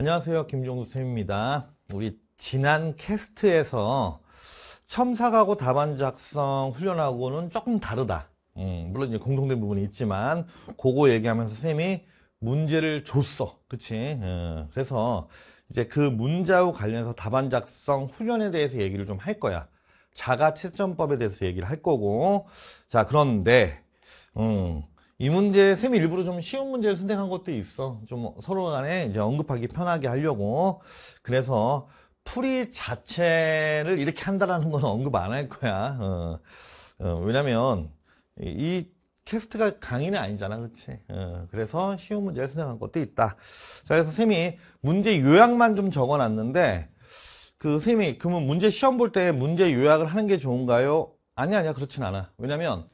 안녕하세요. 김종수 쌤입니다. 우리 지난 캐스트에서 첨삭하고 답안 작성 훈련하고는 조금 다르다. 음, 물론 이제 공통된 부분이 있지만 그거 얘기하면서 쌤이 문제를 줬어. 그치? 음, 그래서 이제 그문자와 관련해서 답안 작성 훈련에 대해서 얘기를 좀 할 거야. 자가 채점법에 대해서 얘기를 할 거고 자 그런데 음, 이 문제 쌤이 일부러 좀 쉬운 문제를 선택한 것도 있어 좀 서로 간에 이제 언급하기 편하게 하려고 그래서 풀이 자체를 이렇게 한다라는 건 언급 안 할 거야 어, 어, 왜냐면 이 캐스트가 강의는 아니잖아 그렇지 어, 그래서 쉬운 문제를 선택한 것도 있다 자 그래서 쌤이 문제 요약만 좀 적어 놨는데 그 쌤이 그러면 문제 시험 볼 때 문제 요약을 하는 게 좋은가요? 아니 아니야 그렇진 않아 왜냐면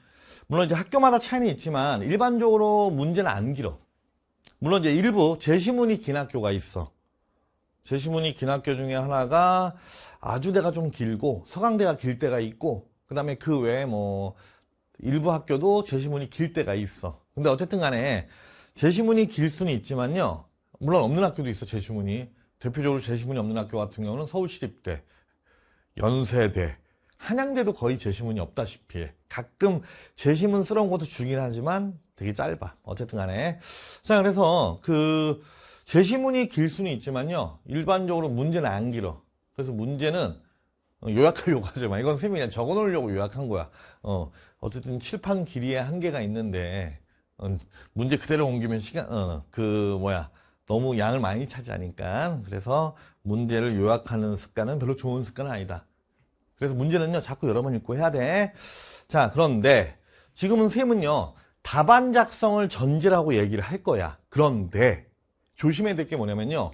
물론 이제 학교마다 차이는 있지만 일반적으로 문제는 안 길어. 물론 이제 일부 제시문이 긴 학교가 있어. 제시문이 긴 학교 중에 하나가 아주대가 좀 길고 서강대가 길 때가 있고 그 다음에 그 외에 뭐 일부 학교도 제시문이 길 때가 있어. 근데 어쨌든 간에 제시문이 길 수는 있지만요. 물론 없는 학교도 있어 제시문이. 대표적으로 제시문이 없는 학교 같은 경우는 서울시립대, 연세대, 한양대도 거의 제시문이 없다시피 가끔 제시문 쓰러운 것도 중긴 하지만 되게 짧아 어쨌든 간에 자 그래서 그 제시문이 길 수는 있지만요 일반적으로 문제는 안 길어 그래서 문제는 요약하려고 하지 마 이건 쌤이 그냥 적어 놓으려고 요약한 거야 어 어쨌든 칠판 길이에 한계가 있는데 어, 문제 그대로 옮기면 시간 어, 그 뭐야 너무 양을 많이 차지하니까 그래서 문제를 요약하는 습관은 별로 좋은 습관은 아니다 그래서 문제는요. 자꾸 여러 번 읽고 해야 돼. 자 그런데 지금은 쌤은요. 답안 작성을 전제라고 얘기를 할 거야. 그런데 조심해야 될 게 뭐냐면요.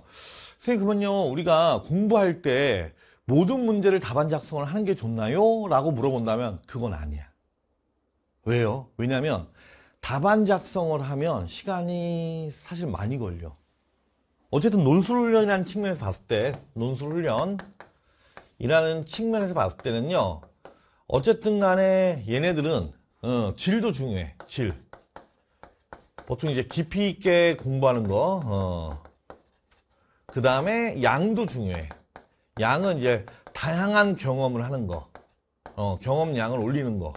선생님 그러면요. 우리가 공부할 때 모든 문제를 답안 작성을 하는 게 좋나요? 라고 물어본다면 그건 아니야. 왜요? 왜냐하면 답안 작성을 하면 시간이 사실 많이 걸려. 어쨌든 논술훈련이라는 측면에서 봤을 때 논술훈련 이라는 측면에서 봤을 때는요 어쨌든 간에 얘네들은 어, 질도 중요해 질 보통 이제 깊이 있게 공부하는 거그 어. 그 다음에 양도 중요해 양은 이제 다양한 경험을 하는 거 어, 경험량을 올리는 거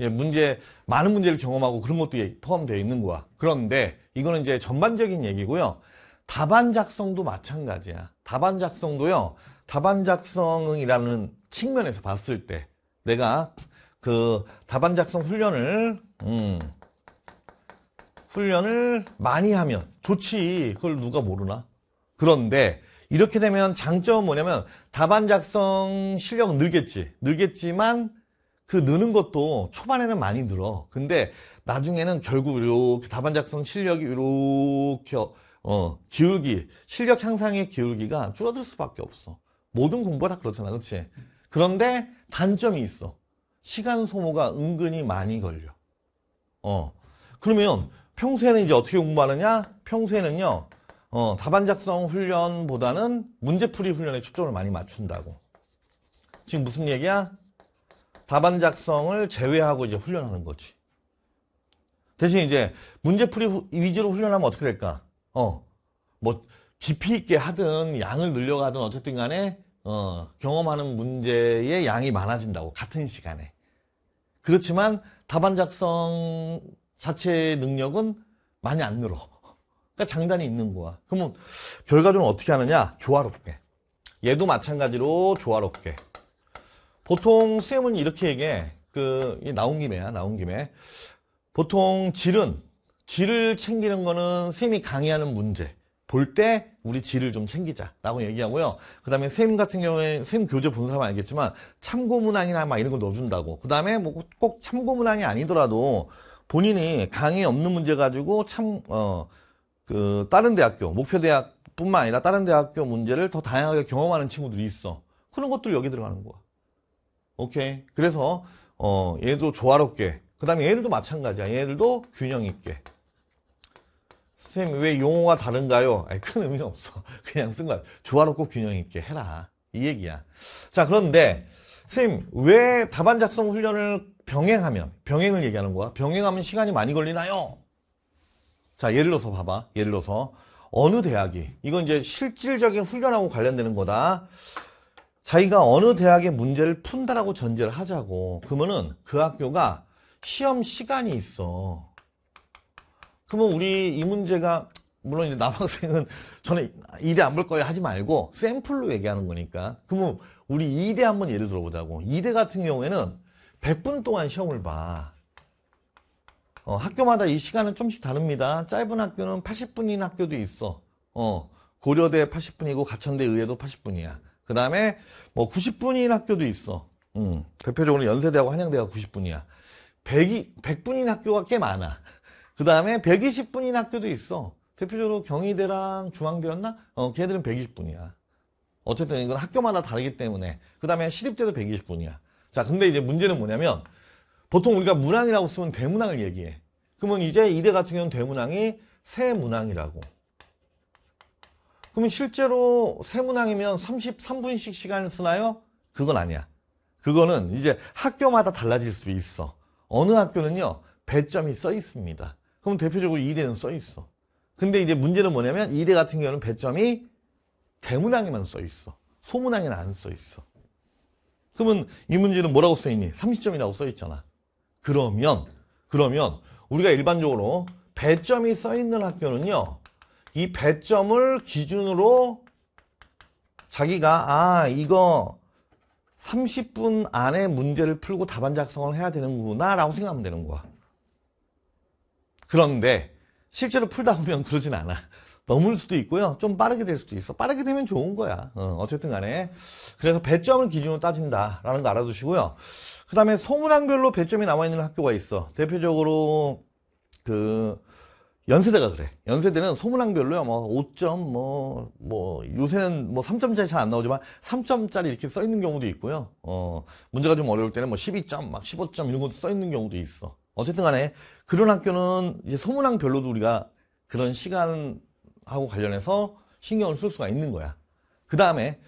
예, 문제 많은 문제를 경험하고 그런 것도 포함되어 있는 거야 그런데 이거는 이제 전반적인 얘기고요 답안 작성도 마찬가지야 답안 작성도요 답안 작성이라는 측면에서 봤을 때 내가 그 답안 작성 훈련을 음, 훈련을 많이 하면 좋지 그걸 누가 모르나 그런데 이렇게 되면 장점은 뭐냐면 답안 작성 실력은 늘겠지 늘겠지만 그 느는 것도 초반에는 많이 늘어 근데 나중에는 결국 이렇게 답안 작성 실력이 이렇게 어 기울기 실력 향상의 기울기가 줄어들 수밖에 없어 모든 공부가 다 그렇잖아 그렇지? 그런데 단점이 있어 시간 소모가 은근히 많이 걸려 어 그러면 평소에는 이제 어떻게 공부하느냐 평소에는요 어, 답안 작성 훈련보다는 문제풀이 훈련에 초점을 많이 맞춘다고 지금 무슨 얘기야? 답안 작성을 제외하고 이제 훈련하는 거지 대신 이제 문제풀이 위주로 훈련하면 어떻게 될까? 어, 뭐 깊이 있게 하든 양을 늘려가든 어쨌든 간에 어, 경험하는 문제의 양이 많아진다고 같은 시간에 그렇지만 답안 작성 자체의 능력은 많이 안 늘어 그러니까 장단이 있는 거야 그러면 결과적으로 어떻게 하느냐 조화롭게 얘도 마찬가지로 조화롭게 보통 쌤은 이렇게 얘기해 그 나온 김에야 나온 김에 보통 질은 질을 챙기는 거는 쌤이 강의하는 문제 볼때 우리 질을 좀 챙기자라고 얘기하고요. 그 다음에 쌤 같은 경우에 쌤 교재 본 사람은 알겠지만 참고 문항이나 막 이런 거 넣어준다고. 그 다음에 뭐 꼭 참고 문항이 아니더라도 본인이 강의 없는 문제 가지고 참어그 다른 대학교 목표 대학뿐만 아니라 다른 대학교 문제를 더 다양하게 경험하는 친구들이 있어. 그런 것들 여기 들어가는 거야. 오케이. 그래서 어 얘도 조화롭게. 그 다음에 얘들도 마찬가지야. 얘들도 균형 있게. 선생님 왜 용어가 다른가요? 아니, 큰 의미 는 없어. 그냥 쓴 거야. 조화롭고 균형 있게 해라. 이 얘기야. 자 그런데 선생님 왜 답안 작성 훈련을 병행하면 병행을 얘기하는 거야. 병행하면 시간이 많이 걸리나요? 자 예를 들어서 봐봐. 예를 들어서 어느 대학이 이건 이제 실질적인 훈련하고 관련되는 거다. 자기가 어느 대학의 문제를 푼다라고 전제를 하자고 그러면은 그 학교가 시험 시간이 있어 그러면 우리 이 문제가 물론 이제 남학생은 저는 2대 안 볼 거예요 하지 말고 샘플로 얘기하는 거니까 그러면 우리 2대 한번 예를 들어보자고 2대 같은 경우에는 100분 동안 시험을 봐 어, 학교마다 이 시간은 좀씩 다릅니다 짧은 학교는 80분인 학교도 있어 어, 고려대 80분이고 가천대 의예도 80분이야 그 다음에 뭐 90분인 학교도 있어 음, 대표적으로 연세대하고 한양대가 90분이야 100이, 100분인 학교가 꽤 많아 그 다음에 120분인 학교도 있어. 대표적으로 경희대랑 중앙대였나? 어, 걔들은 120분이야. 어쨌든 이건 학교마다 다르기 때문에. 그 다음에 시립대도 120분이야. 자, 근데 이제 문제는 뭐냐면 보통 우리가 문항이라고 쓰면 대문항을 얘기해. 그러면 이제 이대 같은 경우는 대문항이 세 문항이라고. 그러면 실제로 세 문항이면 33분씩 시간을 쓰나요? 그건 아니야. 그거는 이제 학교마다 달라질 수 있어. 어느 학교는요, 배점이 써 있습니다. 그럼 대표적으로 2대는 써 있어. 근데 이제 문제는 뭐냐면 2대 같은 경우는 배점이 대문항에만 써 있어. 소문항에는 안 써 있어. 그러면 이 문제는 뭐라고 써 있니? 30점이라고 써 있잖아. 그러면 그러면 우리가 일반적으로 배점이 써 있는 학교는요. 이 배점을 기준으로 자기가 아 이거 30분 안에 문제를 풀고 답안 작성을 해야 되는구나 라고 생각하면 되는 거야. 그런데 실제로 풀다 보면 그러진 않아. 넘을 수도 있고요. 좀 빠르게 될 수도 있어. 빠르게 되면 좋은 거야. 어, 쨌든 간에. 그래서 배점을 기준으로 따진다라는 거 알아두시고요. 그 다음에 소문항별로 배점이 남아있는 학교가 있어. 대표적으로 그 연세대가 그래. 연세대는 소문항별로요. 뭐 5점 뭐뭐 뭐 요새는 뭐 3점짜리 잘 안 나오지만 3점짜리 이렇게 써 있는 경우도 있고요. 어, 문제가 좀 어려울 때는 뭐 12점 막 15점 이런 것도 써 있는 경우도 있어. 어쨌든 간에 그런 학교는 이제 소문항별로도 우리가 그런 시간하고 관련해서 신경을 쓸 수가 있는 거야. 그 다음에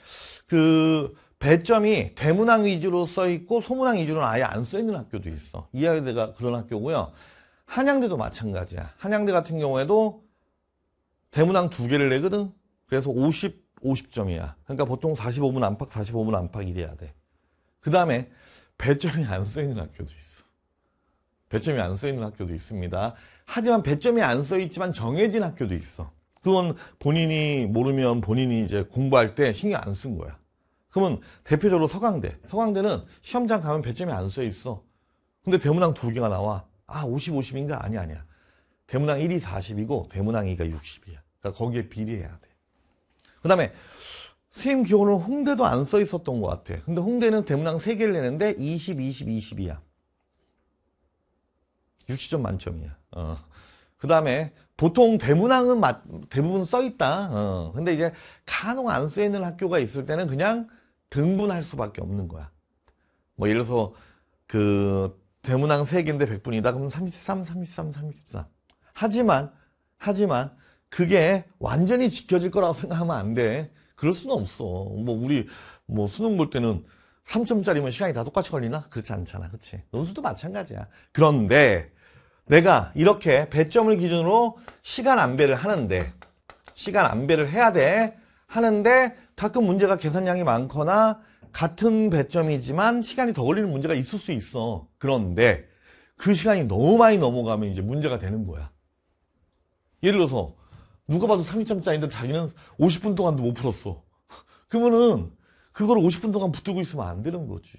그 배점이 대문항 위주로 써 있고 소문항 위주로는 아예 안 써 있는 학교도 있어. 이화여대가 그런 학교고요. 한양대도 마찬가지야. 한양대 같은 경우에도 대문항 두 개를 내거든. 그래서 50, 50점이야. 그러니까 보통 45분 안팎, 45분 안팎 이래야 돼. 그 다음에 배점이 안 써 있는 학교도 있어. 배점이 안써 있는 학교도 있습니다. 하지만 배점이 안 써 있지만 정해진 학교도 있어. 그건 본인이 모르면 본인이 이제 공부할 때 신경 안 쓴 거야. 그러면 대표적으로 서강대. 서강대는 시험장 가면 배점이 안 써 있어. 근데 대문항 두 개가 나와. 아, 50, 50인가? 아니, 아니야. 대문항 1이 40이고 대문항 2가 60이야. 그러니까 거기에 비례해야 돼. 그 다음에 선임 기호는 홍대도 안 써 있었던 것 같아. 근데 홍대는 대문항 3개를 내는데 20, 20, 20이야. 60점 만점이야. 어. 그 다음에 보통 대문항은 맞, 대부분 써있다. 어. 근데 이제 간혹 안써있는 학교가 있을 때는 그냥 등분할 수밖에 없는 거야. 뭐 예를 들어서 그 대문항 3개인데 100분이다. 그러면 33, 33, 33. 하지만 하지만 그게 완전히 지켜질 거라고 생각하면 안 돼. 그럴 수는 없어. 뭐 우리 뭐 수능 볼 때는 3점짜리면 시간이 다 똑같이 걸리나? 그렇지 않잖아. 그렇지. 논술도 마찬가지야. 그런데 내가 이렇게 배점을 기준으로 시간 안배를 하는데 시간 안배를 해야 돼 하는데 가끔 문제가 계산량이 많거나 같은 배점이지만 시간이 더 걸리는 문제가 있을 수 있어 그런데 그 시간이 너무 많이 넘어가면 이제 문제가 되는 거야 예를 들어서 누가 봐도 30점짜리인데 자기는 50분 동안도 못 풀었어 그러면은 그걸 50분 동안 붙들고 있으면 안 되는 거지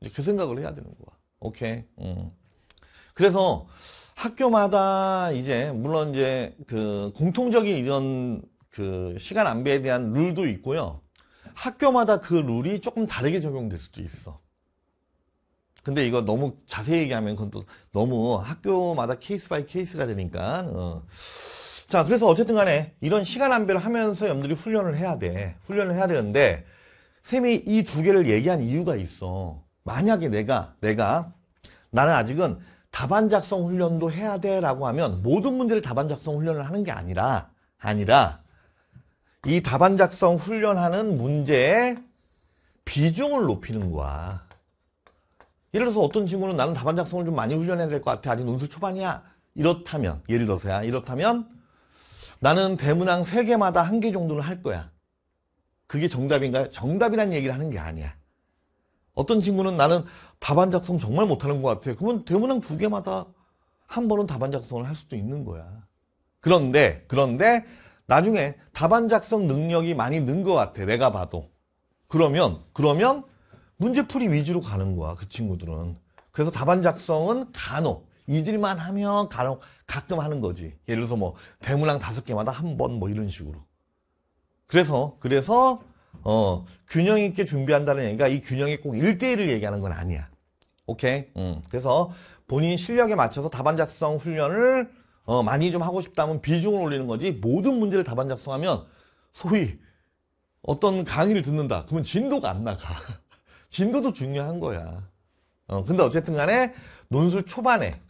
이제 그 생각을 해야 되는 거야 오케이 음. 그래서 학교마다 이제 물론 이제 그 공통적인 이런 그 시간 안배에 대한 룰도 있고요. 학교마다 그 룰이 조금 다르게 적용될 수도 있어. 근데 이거 너무 자세히 얘기하면 그건 또 너무 학교마다 케이스 바이 케이스가 되니까. 어. 자, 그래서 어쨌든 간에 이런 시간 안배를 하면서 염들이 훈련을 해야 돼. 훈련을 해야 되는데 쌤이 이 두 개를 얘기한 이유가 있어. 만약에 내가 내가 나는 아직은 답안 작성 훈련도 해야 돼 라고 하면 모든 문제를 답안 작성 훈련을 하는 게 아니라 아니라 이 답안 작성 훈련하는 문제의 비중을 높이는 거야 예를 들어서 어떤 친구는 나는 답안 작성을 좀 많이 훈련해야 될 것 같아 아직 논술 초반이야 이렇다면 예를 들어서야 이렇다면 나는 대문항 3개마다 1개 정도는 할 거야 그게 정답인가요? 정답이라는 얘기를 하는 게 아니야 어떤 친구는 나는 답안 작성 정말 못하는 것 같아요. 그러면 대문항 두 개마다 한 번은 답안 작성을 할 수도 있는 거야. 그런데 그런데 나중에 답안 작성 능력이 많이 는 것 같아. 내가 봐도. 그러면 그러면 문제풀이 위주로 가는 거야. 그 친구들은. 그래서 답안 작성은 간혹 잊을만 하면 간혹 가끔 하는 거지. 예를 들어서 뭐 대문항 다섯 개마다 한 번 뭐 이런 식으로. 그래서 그래서 어, 균형 있게 준비한다는 얘기가 이 균형이 꼭 1대1을 얘기하는 건 아니야. 오케이. 음. 그래서 본인 실력에 맞춰서 답안 작성 훈련을 어, 많이 좀 하고 싶다면 비중을 올리는 거지 모든 문제를 답안 작성하면 소위 어떤 강의를 듣는다. 그러면 진도가 안 나가. 진도도 중요한 거야. 어, 근데 어쨌든 간에 논술 초반에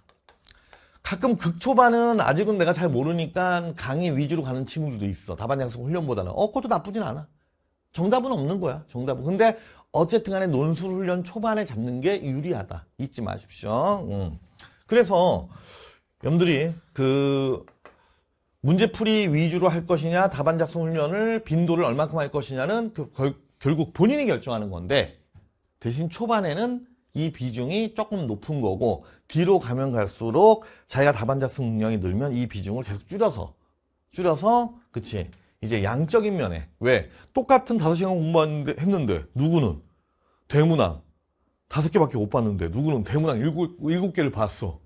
가끔 극초반은 아직은 내가 잘 모르니까 강의 위주로 가는 친구들도 있어. 답안 작성 훈련보다는. 어, 그것도 나쁘진 않아. 정답은 없는 거야. 정답은. 근데 어쨌든 간에 논술훈련 초반에 잡는 게 유리하다. 잊지 마십시오. 음. 그래서 여러분들이 그 문제풀이 위주로 할 것이냐 답안 작성 훈련을 빈도를 얼만큼할 것이냐는 그, 결, 결국 본인이 결정하는 건데 대신 초반에는 이 비중이 조금 높은 거고 뒤로 가면 갈수록 자기가 답안 작성 능력이 늘면 이 비중을 계속 줄여서 줄여서 그치 이제 양적인 면에 왜 똑같은 5시간 공부했는데 했는데 누구는 대문항 5개밖에 못 봤는데 누구는 대문항 7, 7개를 봤어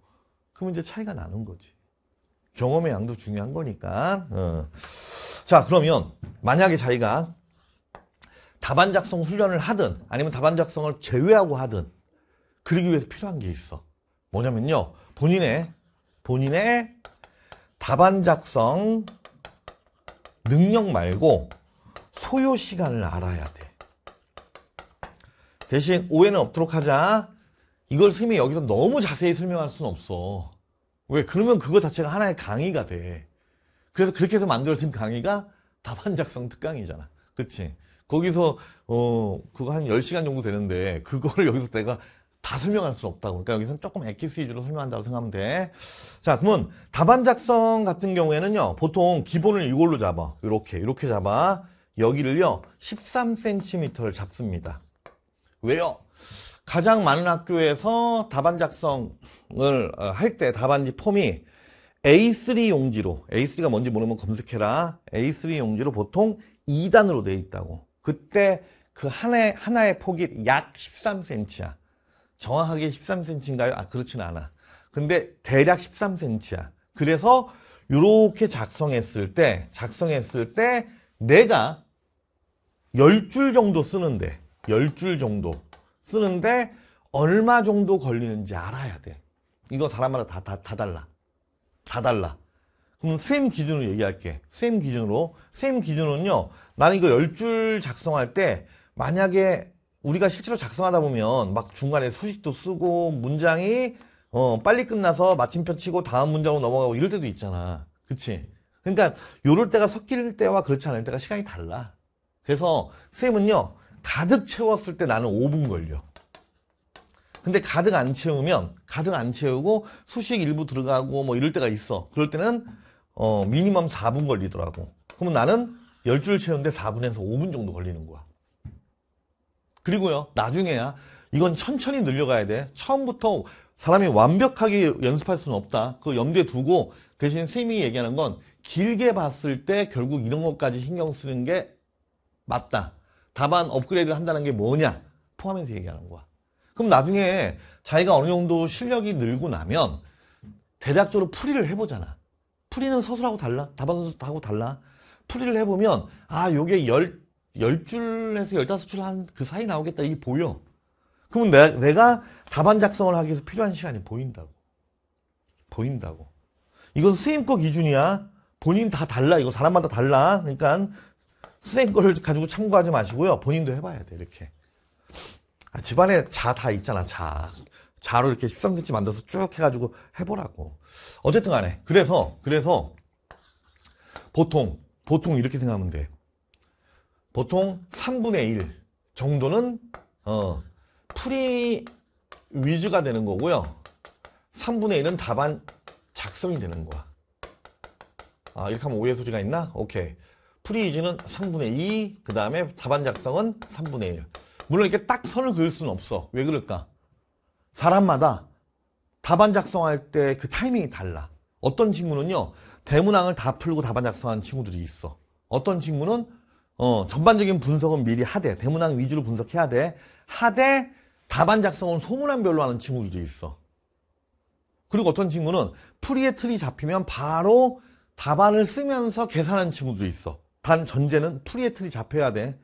그럼 이제 차이가 나는 거지 경험의 양도 중요한 거니까 어. 자 그러면 만약에 자기가 답안 작성 훈련을 하든 아니면 답안 작성을 제외하고 하든 그리기 위해서 필요한 게 있어 뭐냐면요 본인의 본인의 답안 작성 능력 말고 소요 시간을 알아야 돼. 대신 오해는 없도록 하자. 이걸 선생님이 여기서 너무 자세히 설명할 수는 없어. 왜? 그러면 그거 자체가 하나의 강의가 돼. 그래서 그렇게 해서 만들어진 강의가 답안 작성 특강이잖아. 그치? 거기서 어 그거 한 10시간 정도 되는데 그거를 여기서 내가 다 설명할 수 없다고 그러니까 여기서는 조금 액기스 위주로 설명한다고 생각하면 돼. 자, 그러면 답안 작성 같은 경우에는요. 보통 기본을 이걸로 잡아. 이렇게 이렇게 잡아. 여기를요. 13cm를 잡습니다. 왜요? 가장 많은 학교에서 답안 작성을 어, 할때 답안지 폼이 A3 용지로 A3가 뭔지 모르면 검색해라. A3 용지로 보통 2단으로 돼 있다고. 그때 그 하나의, 하나의 폭이 약 13cm야. 정확하게 13cm인가요? 아, 그렇진 않아. 근데 대략 13cm야. 그래서 이렇게 작성했을 때, 작성했을 때 내가 10줄 정도 쓰는데, 10줄 정도 쓰는데 얼마 정도 걸리는지 알아야 돼. 이거 사람마다 다, 다, 다 달라. 다 달라. 그럼 쌤 기준으로 얘기할게. 쌤 기준으로. 쌤 기준은요, 나는 이거 10줄 작성할 때 만약에 우리가 실제로 작성하다 보면 막 중간에 수식도 쓰고 문장이 어 빨리 끝나서 마침표 치고 다음 문장으로 넘어가고 이럴 때도 있잖아. 그치? 그러니까 요럴 때가 섞일 때와 그렇지 않을 때가 시간이 달라. 그래서 쌤은요. 가득 채웠을 때 나는 5분 걸려. 근데 가득 안 채우면 가득 안 채우고 수식 일부 들어가고 뭐 이럴 때가 있어. 그럴 때는 어 미니멈 4분 걸리더라고. 그러면 나는 10줄 채우는데 4분에서 5분 정도 걸리는 거야. 그리고요 나중에야 이건 천천히 늘려가야 돼 처음부터 사람이 완벽하게 연습할 수는 없다 그 염두에 두고 대신 쌤이 얘기하는 건 길게 봤을 때 결국 이런 것까지 신경 쓰는 게 맞다 다반 업그레이드를 한다는 게 뭐냐 포함해서 얘기하는 거야 그럼 나중에 자기가 어느 정도 실력이 늘고 나면 대략적으로 풀이를 해보잖아 풀이는 서술하고 달라 답안서술하고 달라 풀이를 해보면 아 요게 열 10줄에서 15줄 한 그 사이 나오겠다 이게 보여 그러면 내가, 내가 답안 작성을 하기 위해서 필요한 시간이 보인다고 보인다고 이건 스님 거 기준이야 본인 다 달라 이거 사람마다 달라 그러니까 스님 거를 가지고 참고하지 마시고요 본인도 해봐야 돼 이렇게 아, 집안에 자 다 있잖아 자 자로 이렇게 13cm 만들어서 쭉 해가지고 해보라고 어쨌든 간에 그래서 그래서 보통 보통 이렇게 생각하면 돼 보통 3분의 1 정도는 어, 풀이 위주가 되는 거고요. 3분의 1은 답안 작성이 되는 거야. 아, 이렇게 하면 오해 소지가 있나? 오케이. 풀이 위주는 3분의 2, 그 다음에 답안 작성은 3분의 1. 물론 이렇게 딱 선을 그을 수는 없어. 왜 그럴까? 사람마다 답안 작성할 때 그 타이밍이 달라. 어떤 친구는요, 대문항을 다 풀고 답안 작성한 친구들이 있어. 어떤 친구는 어, 전반적인 분석은 미리 하되 대문항 위주로 분석해야 돼. 하되 답안 작성은 소문안별로 하는 친구들도 있어. 그리고 어떤 친구는 풀이의 틀이 잡히면 바로 답안을 쓰면서 계산하는 친구도 있어. 단 전제는 풀이의 틀이 잡혀야 돼.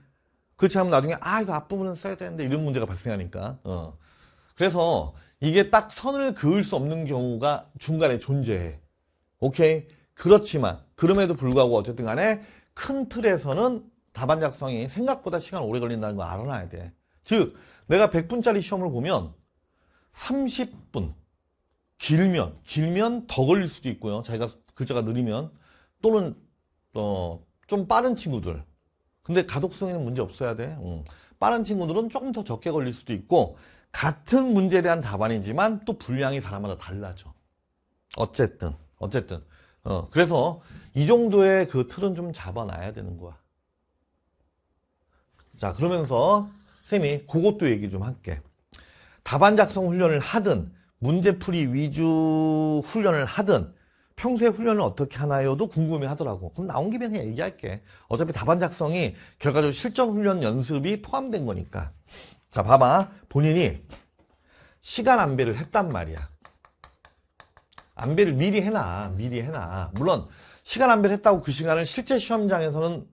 그렇지 않으면 나중에 아 이거 앞부분은 써야 되는데 이런 문제가 발생하니까. 어. 그래서 이게 딱 선을 그을 수 없는 경우가 중간에 존재해. 오케이? 그렇지만 그럼에도 불구하고 어쨌든 간에 큰 틀에서는 답안 작성이 생각보다 시간 오래 걸린다는 걸 알아놔야 돼. 즉 내가 100분짜리 시험을 보면 30분 길면 길면 더 걸릴 수도 있고요. 자기가 글자가 느리면 또는 어, 좀 빠른 친구들 근데 가독성에는 문제 없어야 돼. 응. 빠른 친구들은 조금 더 적게 걸릴 수도 있고 같은 문제에 대한 답안이지만 또 분량이 사람마다 달라져. 어쨌든 어쨌든 어, 그래서 이 정도의 그 틀은 좀 잡아놔야 되는 거야. 자 그러면서 쌤이 그것도 얘기 좀 할게 답안 작성 훈련을 하든 문제풀이 위주 훈련을 하든 평소에 훈련을 어떻게 하나요도 궁금해 하더라고 그럼 나온 김에 그냥 얘기할게 어차피 답안 작성이 결과적으로 실전 훈련 연습이 포함된 거니까 자 봐봐 본인이 시간 안배를 했단 말이야 안배를 미리 해놔 미리 해놔 물론 시간 안배를 했다고 그 시간을 실제 시험장에서는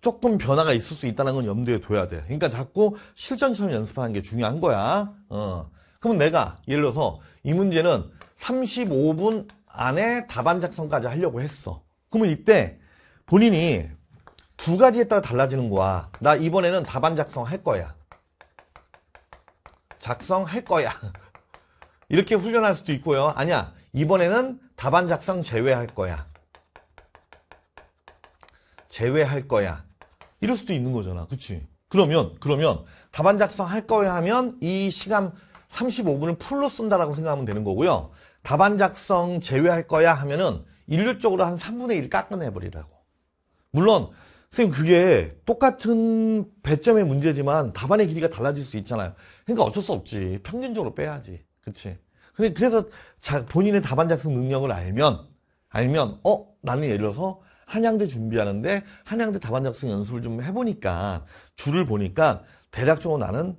조금 변화가 있을 수 있다는 건 염두에 둬야 돼. 그러니까 자꾸 실전처럼 연습하는 게 중요한 거야. 어. 그면 내가 예를 들어서 이 문제는 35분 안에 답안 작성까지 하려고 했어. 그러면 이때 본인이 두 가지에 따라 달라지는 거야. 나 이번에는 답안 작성할 거야. 작성할 거야. 이렇게 훈련할 수도 있고요. 아니야. 이번에는 답안 작성 제외할 거야. 제외할 거야. 이럴 수도 있는 거잖아. 그치? 그러면, 그러면 답안 작성할 거야 하면 이 시간 35분을 풀로 쓴다라고 생각하면 되는 거고요. 답안 작성 제외할 거야 하면은 일률적으로 한 3분의 1 깎아내버리라고. 물론, 선생님 그게 똑같은 배점의 문제지만 답안의 길이가 달라질 수 있잖아요. 그러니까 어쩔 수 없지. 평균적으로 빼야지. 그치? 그래서 본인의 답안 작성 능력을 알면, 알면, 어? 나는 예를 들어서 한양대 준비하는데 한양대 답안 작성 연습을 좀 해보니까 줄을 보니까 대략적으로 나는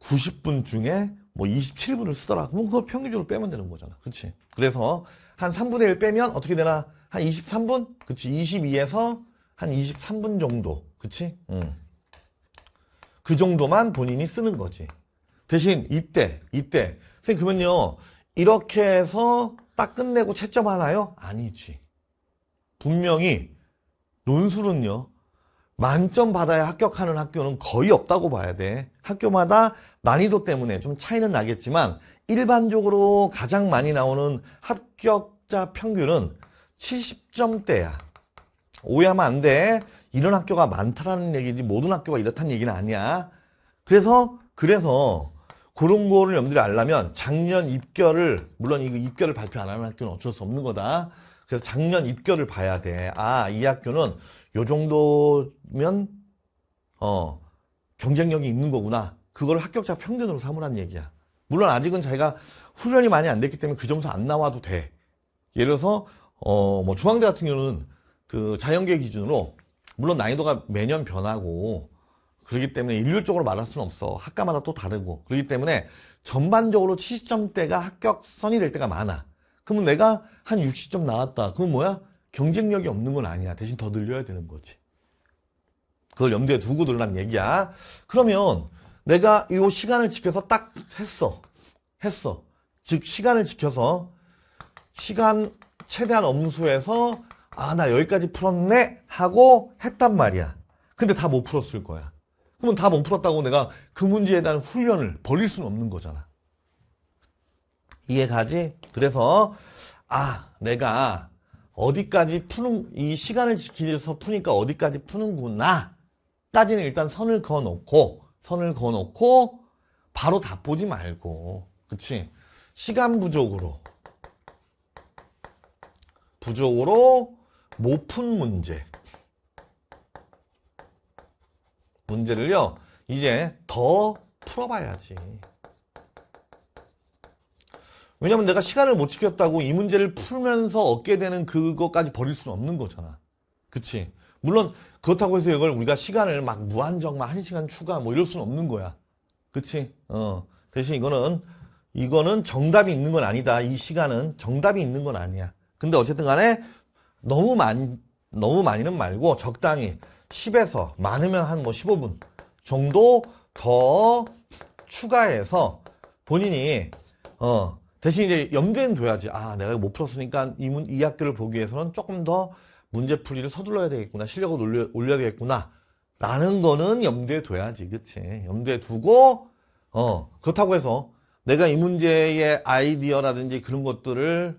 90분 중에 뭐 27분을 쓰더라. 그럼 그걸 평균적으로 빼면 되는 거잖아. 그치 그래서 한 3분의 1 빼면 어떻게 되나? 한 23분? 그치 22에서 한 23분 정도. 그치 음. 그 정도만 본인이 쓰는 거지. 대신 이때, 이때. 선생님 그러면요. 이렇게 해서 딱 끝내고 채점 하나요? 아니지. 분명히 논술은요. 만점 받아야 합격하는 학교는 거의 없다고 봐야 돼. 학교마다 난이도 때문에 좀 차이는 나겠지만 일반적으로 가장 많이 나오는 합격자 평균은 70점대야. 오해하면 안 돼. 이런 학교가 많다라는 얘기지 모든 학교가 이렇다는 얘기는 아니야. 그래서 그래서 그런 거를 염두에 알려면 작년 입결을 물론 이거 입결을 발표 안 하는 학교는 어쩔 수 없는 거다. 그래서 작년 입결을 봐야 돼. 아, 이 학교는 요 정도면 어 경쟁력이 있는 거구나. 그걸 합격자 평균으로 삼으란 얘기야. 물론 아직은 자기가 훈련이 많이 안 됐기 때문에 그 점수 안 나와도 돼. 예를 들어서 어뭐 중앙대 같은 경우는 그 자연계 기준으로 물론 난이도가 매년 변하고 그렇기 때문에 일률적으로 말할 수는 없어. 학과마다 또 다르고 그렇기 때문에 전반적으로 70점대가 합격선이 될 때가 많아. 그러면 내가 한 60점 나왔다. 그건 뭐야? 경쟁력이 없는 건 아니야. 대신 더 늘려야 되는 거지. 그걸 염두에 두고 들란 얘기야. 그러면 내가 이 시간을 지켜서 딱 했어. 했어. 즉 시간을 지켜서 시간 최대한 엄수해서 아 나 여기까지 풀었네 하고 했단 말이야. 근데 다 못 풀었을 거야. 그러면 다 못 풀었다고 내가 그 문제에 대한 훈련을 버릴 수는 없는 거잖아. 이해가지? 그래서 아 내가 어디까지 푸는 이 시간을 지키면서 푸니까 어디까지 푸는구나 까지는 일단 선을 그어놓고 선을 그어놓고 바로 다 보지 말고 그치? 시간 부족으로 부족으로 못 푼 문제 문제를요 이제 더 풀어봐야지 왜냐면 내가 시간을 못 지켰다고 이 문제를 풀면서 얻게 되는 그것까지 버릴 수는 없는 거잖아. 그치? 물론 그렇다고 해서 이걸 우리가 시간을 막 무한정 막 1시간 추가 뭐 이럴 수는 없는 거야. 그치? 어. 대신 이거는 이거는 정답이 있는 건 아니다. 이 시간은 정답이 있는 건 아니야. 근데 어쨌든 간에 너무 많이 너무 많이는 말고 적당히 10에서 많으면 한 뭐 15분 정도 더 추가해서 본인이 어 대신 이제 염두엔 둬야지. 아, 내가 못 풀었으니까 이, 문, 이 학교를 보기 위해서는 조금 더 문제풀이를 서둘러야 되겠구나. 실력을 올려, 올려야 되겠구나. 라는 거는 염두에 둬야지. 그치? 염두에 두고, 어, 그렇다고 해서 내가 이 문제의 아이디어라든지 그런 것들을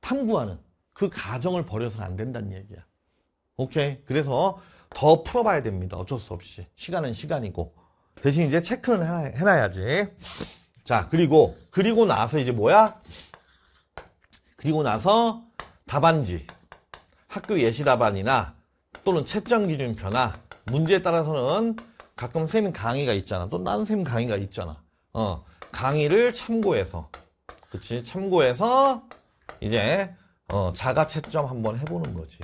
탐구하는 그 과정을 버려서는 안 된다는 얘기야. 오케이. 그래서 더 풀어봐야 됩니다. 어쩔 수 없이. 시간은 시간이고. 대신 이제 체크는 해놔, 해놔야지. 자, 그리고, 그리고 나서 이제 뭐야? 그리고 나서 답안지, 학교 예시 답안이나 또는 채점 기준표나 문제에 따라서는 가끔 쌤 강의가 있잖아. 또 다른 쌤 강의가 있잖아. 어, 강의를 참고해서, 그치? 참고해서 이제 어, 자가 채점 한번 해보는 거지.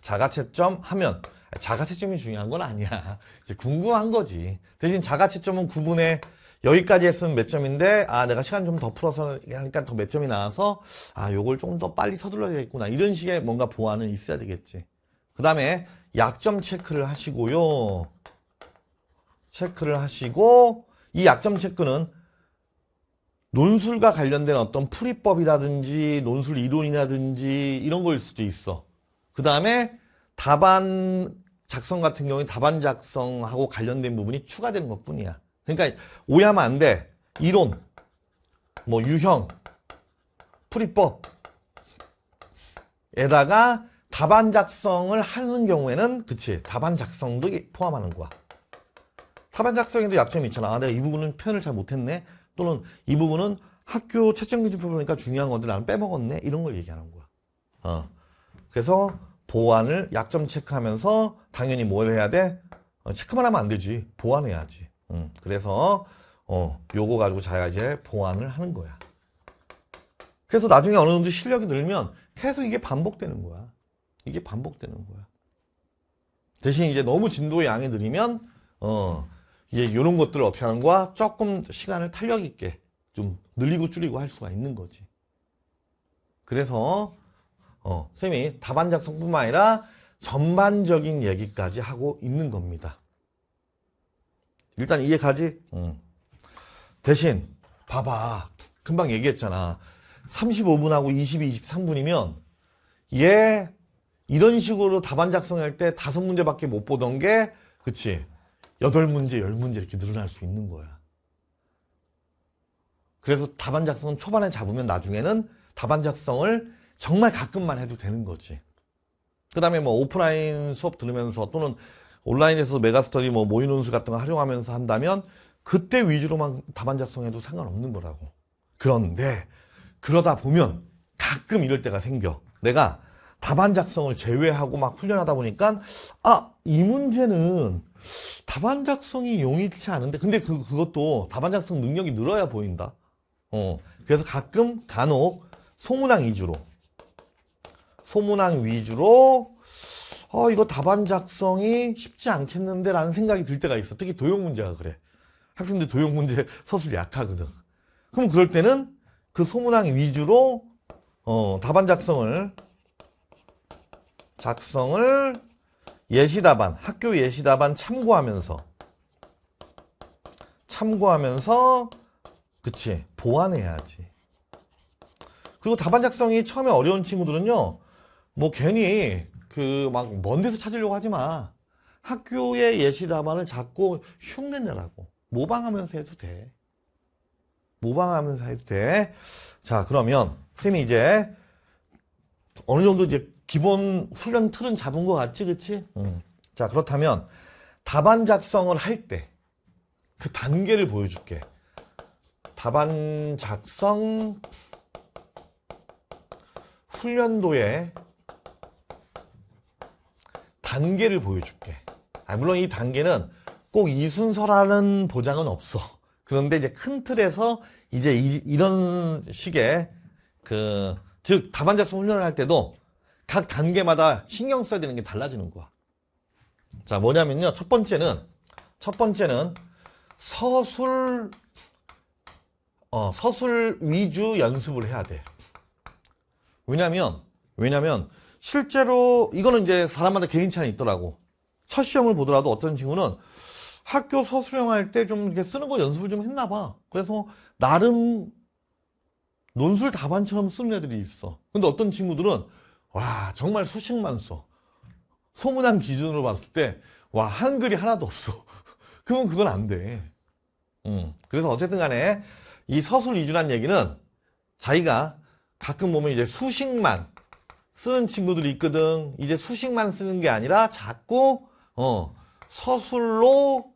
자가 채점 하면 자가채점이 중요한 건 아니야. 이제 궁금한 거지. 대신 자가채점은 구분에 여기까지 했으면 몇 점인데 아 내가 시간 좀 더 풀어서 하니까 더 몇 점이 나와서 아 요걸 좀 더 빨리 서둘러야겠구나 이런 식의 뭔가 보완은 있어야 되겠지 그 다음에 약점 체크를 하시고요 체크를 하시고 이 약점 체크는 논술과 관련된 어떤 풀이법이라든지 논술 이론이라든지 이런 걸 수도 있어 그 다음에 답안 작성 같은 경우에 답안 작성하고 관련된 부분이 추가되는 것 뿐이야. 그러니까 오해하면 안 돼. 이론, 뭐 유형, 풀이법에다가 답안 작성을 하는 경우에는 그치 답안 작성도 포함하는 거야. 답안 작성에도 약점이 있잖아. 아, 내가 이 부분은 표현을 잘 못했네. 또는 이 부분은 학교 채점 기준 표보니까 중요한 건데 나는 빼먹었네. 이런 걸 얘기하는 거야. 어. 그래서 보완을 약점 체크하면서 당연히 뭘 해야 돼? 어, 체크만 하면 안 되지. 보완해야지. 음, 그래서 어, 요거 가지고 자기가 이제 보완을 하는 거야. 그래서 나중에 어느 정도 실력이 늘면 계속 이게 반복되는 거야. 이게 반복되는 거야. 대신 이제 너무 진도의 양이 느리면 어, 이제 요런 것들을 어떻게 하는 거야? 조금 시간을 탄력 있게 좀 늘리고 줄이고 할 수가 있는 거지. 그래서 어, 쌤이 다반 작성뿐만 아니라 전반적인 얘기까지 하고 있는 겁니다. 일단 이해 가지? 응. 대신 봐봐. 금방 얘기했잖아. 35분하고 2 2 23분이면 얘 이런 식으로 답안 작성할 때 다섯 문제밖에 못 보던 게 그치? 여덟 문제, 열 문제 이렇게 늘어날 수 있는 거야. 그래서 답안 작성은 초반에 잡으면 나중에는 답안 작성을 정말 가끔만 해도 되는 거지. 그 다음에 뭐 오프라인 수업 들으면서 또는 온라인에서 메가스터디 뭐 모의논술 같은 거 활용하면서 한다면 그때 위주로만 답안 작성해도 상관없는 거라고. 그런데 그러다 보면 가끔 이럴 때가 생겨. 내가 답안 작성을 제외하고 막 훈련하다 보니까 아, 이 문제는 답안 작성이 용이치 않은데 근데 그, 그것도 답안 작성 능력이 늘어야 보인다. 어. 그래서 가끔 간혹 소문항 위주로 소문왕 위주로 어 이거 답안 작성이 쉽지 않겠는데 라는 생각이 들 때가 있어 특히 도형 문제가 그래 학생들 도형 문제 서술 약하거든 그럼 그럴 때는 그소문왕 위주로 어 답안 작성을 작성을 예시 답안 학교 예시 답안 참고하면서 참고하면서 그치 보완해야지 그리고 답안 작성이 처음에 어려운 친구들은요 뭐 괜히 그막먼 데서 찾으려고 하지 마. 학교의 예시 답안을 자꾸 흉내 내라고. 모방하면서 해도 돼. 모방하면서 해도 돼. 자, 그러면 쌤이 이제 어느 정도 이제 기본 훈련 틀은 잡은 것 같지, 그치? 음. 자, 그렇다면 답안 작성을 할 때 그 단계를 보여줄게. 답안 작성 훈련도에 단계를 보여줄게. 아, 물론 이 단계는 꼭 이 순서라는 보장은 없어. 그런데 이제 큰 틀에서 이제 이, 런 식의 그, 즉, 다반작성 훈련을 할 때도 각 단계마다 신경 써야 되는 게 달라지는 거야. 자, 뭐냐면요. 첫 번째는, 첫 번째는 서술, 어, 서술 위주 연습을 해야 돼. 왜냐면, 왜냐면, 실제로 이거는 이제 사람마다 개인 차는 있더라고. 첫 시험을 보더라도 어떤 친구는 학교 서술형할 때 좀 이렇게 쓰는 거 연습을 좀 했나 봐. 그래서 나름 논술 답안처럼 쓰는 애들이 있어. 근데 어떤 친구들은 와 정말 수식만 써. 소문한 기준으로 봤을 때 와 한글이 하나도 없어. 그러면 그건 안 돼. 음, 그래서 어쨌든 간에 이 서술 위주란 얘기는 자기가 가끔 보면 이제 수식만 쓰는 친구들이 있거든. 이제 수식만 쓰는 게 아니라 자꾸 어, 서술로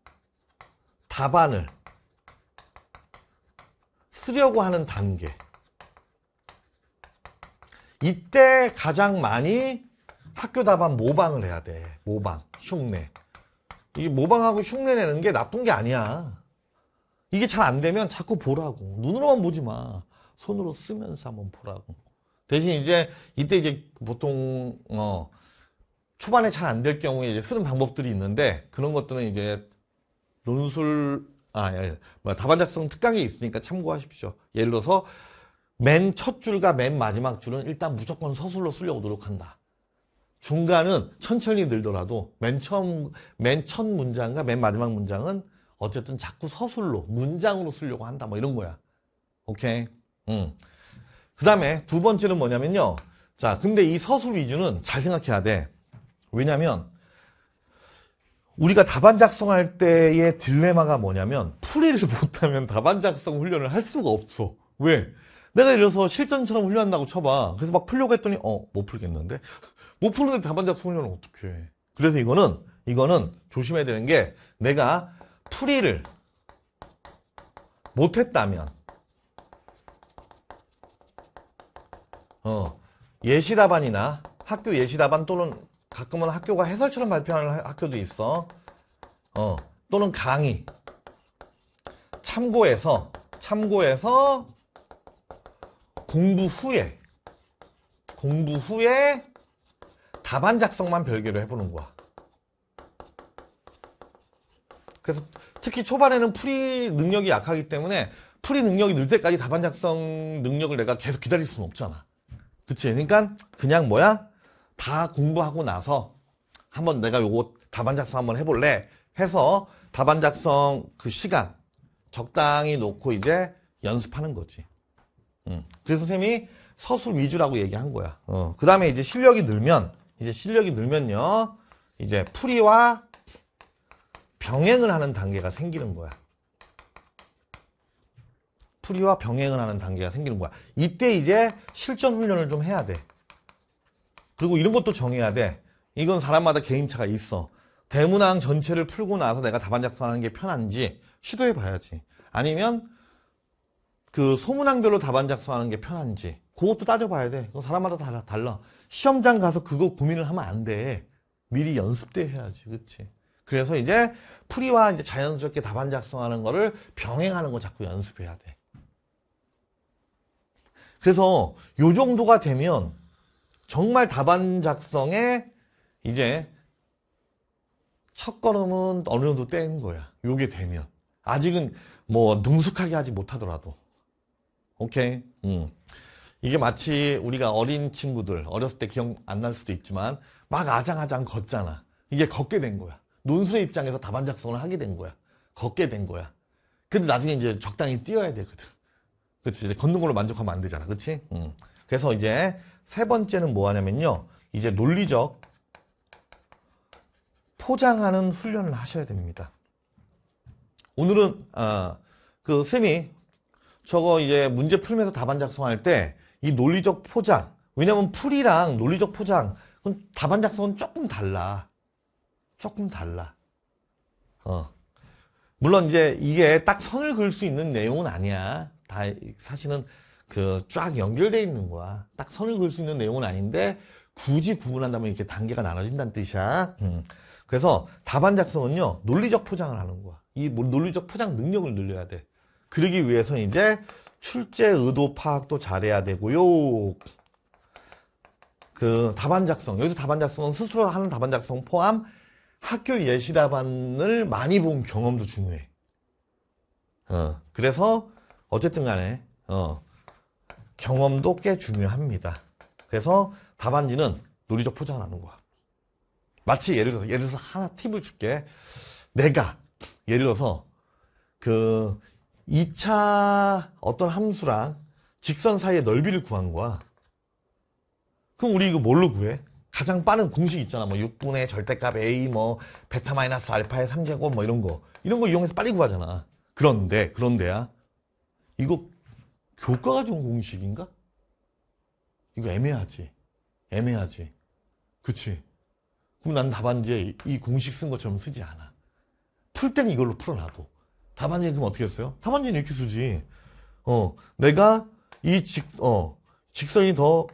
답안을 쓰려고 하는 단계. 이때 가장 많이 학교 답안 모방을 해야 돼. 모방, 흉내. 이 모방하고 흉내 내는 게 나쁜 게 아니야. 이게 잘 안 되면 자꾸 보라고. 눈으로만 보지 마. 손으로 쓰면서 한번 보라고. 대신 이제 이때 이제 보통 어 초반에 잘 안 될 경우에 이제 쓰는 방법들이 있는데 그런 것들은 이제 논술 아 예, 뭐 답안 작성 특강이 있으니까 참고하십시오. 예를 들어서 맨 첫 줄과 맨 마지막 줄은 일단 무조건 서술로 쓰려고 노력한다. 중간은 천천히 늘더라도 맨 처음 맨 첫 문장과 맨 마지막 문장은 어쨌든 자꾸 서술로 문장으로 쓰려고 한다. 뭐 이런 거야. 오케이. 음. 응. 그 다음에 두 번째는 뭐냐면요. 자, 근데 이 서술 위주는 잘 생각해야 돼. 왜냐면 우리가 답안 작성할 때의 딜레마가 뭐냐면 풀이를 못하면 답안 작성 훈련을 할 수가 없어. 왜? 내가 예를 들어서 실전처럼 훈련한다고 쳐봐. 그래서 막 풀려고 했더니 어, 못 풀겠는데? 못풀는데 답안 작성 훈련은 어떻게 해? 그래서 이거는 이거는 조심해야 되는 게 내가 풀이를 못했다면 어, 예시답안이나 학교 예시답안 또는 가끔은 학교가 해설처럼 발표하는 학교도 있어. 어, 또는 강의. 참고해서, 참고해서 공부 후에, 공부 후에 답안 작성만 별개로 해보는 거야. 그래서 특히 초반에는 풀이 능력이 약하기 때문에 풀이 능력이 늘 때까지 답안 작성 능력을 내가 계속 기다릴 수는 없잖아. 그치 그러니까 그냥 뭐야 다 공부하고 나서 한번 내가 요거 답안 작성 한번 해볼래 해서 답안 작성 그 시간 적당히 놓고 이제 연습하는 거지 응. 그래서 선생님이 서술 위주라고 얘기한 거야 어. 그 다음에 이제 실력이 늘면 이제 실력이 늘면요 이제 풀이와 병행을 하는 단계가 생기는 거야 풀이와 병행을 하는 단계가 생기는 거야. 이때 이제 실전 훈련을 좀 해야 돼. 그리고 이런 것도 정해야 돼. 이건 사람마다 개인차가 있어. 대문항 전체를 풀고 나서 내가 답안 작성하는 게 편한지 시도해 봐야지. 아니면 그 소문항별로 답안 작성하는 게 편한지 그것도 따져봐야 돼. 그건 사람마다 다 달라. 시험장 가서 그거 고민을 하면 안 돼. 미리 연습 때 해야지. 그치? 그래서 이제 풀이와 이제 자연스럽게 답안 작성하는 거를 병행하는 거 자꾸 연습해야 돼. 그래서 요 정도가 되면 정말 답안 작성에 이제 첫 걸음은 어느 정도 뗀 거야. 요게 되면. 아직은 뭐 능숙하게 하지 못하더라도. 오케이. 음. 이게 마치 우리가 어린 친구들 어렸을 때 기억 안 날 수도 있지만 막 아장아장 걷잖아. 이게 걷게 된 거야. 논술의 입장에서 답안 작성을 하게 된 거야. 걷게 된 거야. 근데 나중에 이제 적당히 뛰어야 되거든. 그렇 이제 걷는 걸로 만족하면 안 되잖아 그렇지 음. 그래서 이제 세 번째는 뭐 하냐면요 이제 논리적 포장하는 훈련을 하셔야 됩니다 오늘은 어, 그 쌤이 저거 이제 문제 풀면서 답안 작성할 때 이 논리적 포장 왜냐면 풀이랑 논리적 포장 그 답안 작성은 조금 달라 조금 달라 어. 물론 이제 이게 딱 선을 그을 수 있는 내용은 아니야 다 사실은 그 쫙연결되어 있는 거야. 딱 선을 그을 수 있는 내용은 아닌데 굳이 구분한다면 이렇게 단계가 나눠진다는 뜻이야. 음. 그래서 답안 작성은요 논리적 포장을 하는 거야. 이 뭐 논리적 포장 능력을 늘려야 돼. 그러기 위해서 이제 출제 의도 파악도 잘해야 되고요. 그 답안 작성 여기서 답안 작성은 스스로 하는 답안 작성 포함 학교 예시 답안을 많이 본 경험도 중요해. 어. 그래서 어쨌든 간에 어, 경험도 꽤 중요합니다. 그래서 답안지는 논리적 포장하는 거야. 마치 예를 들어서 예를 들어서 하나 팁을 줄게. 내가 예를 들어서 그 2차 어떤 함수랑 직선 사이의 넓이를 구한 거야. 그럼 우리 이거 뭘로 구해? 가장 빠른 공식 있잖아. 뭐 6분의 절대값 A, 뭐 베타 마이너스 알파의 3제곱 뭐 이런 거. 이런 거 이용해서 빨리 구하잖아. 그런데 그런데야 이거 교과가 준 공식인가? 이거 애매하지. 애매하지. 그치? 그럼 난 답안지에 이 공식 쓴 것처럼 쓰지 않아. 풀 때는 이걸로 풀어놔도. 답안지는 그럼 어떻게 했어요? 답안지는 이렇게 쓰지. 어, 내가 이 직, 어, 직선이 더,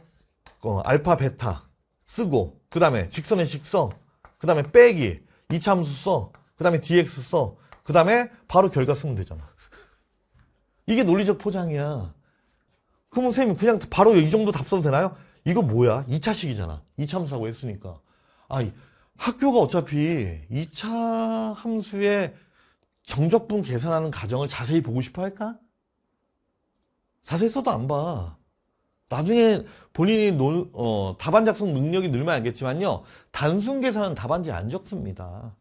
어, 알파, 베타 쓰고, 그 다음에 직선의 식 써. 그 다음에 빼기, 이참수 써. 그 다음에 dx 써. 그 다음에 바로 결과 쓰면 되잖아. 이게 논리적 포장이야. 그러면 선생님 그냥 바로 이 정도 답 써도 되나요? 이거 뭐야? 2차식이잖아. 2차 함수라고 했으니까. 아, 학교가 어차피 2차 함수의 정적분 계산하는 과정을 자세히 보고 싶어 할까? 자세히 써도 안 봐. 나중에 본인이 노, 어, 답안 작성 능력이 늘면 알겠지만요. 단순 계산은 답안지 안 적습니다.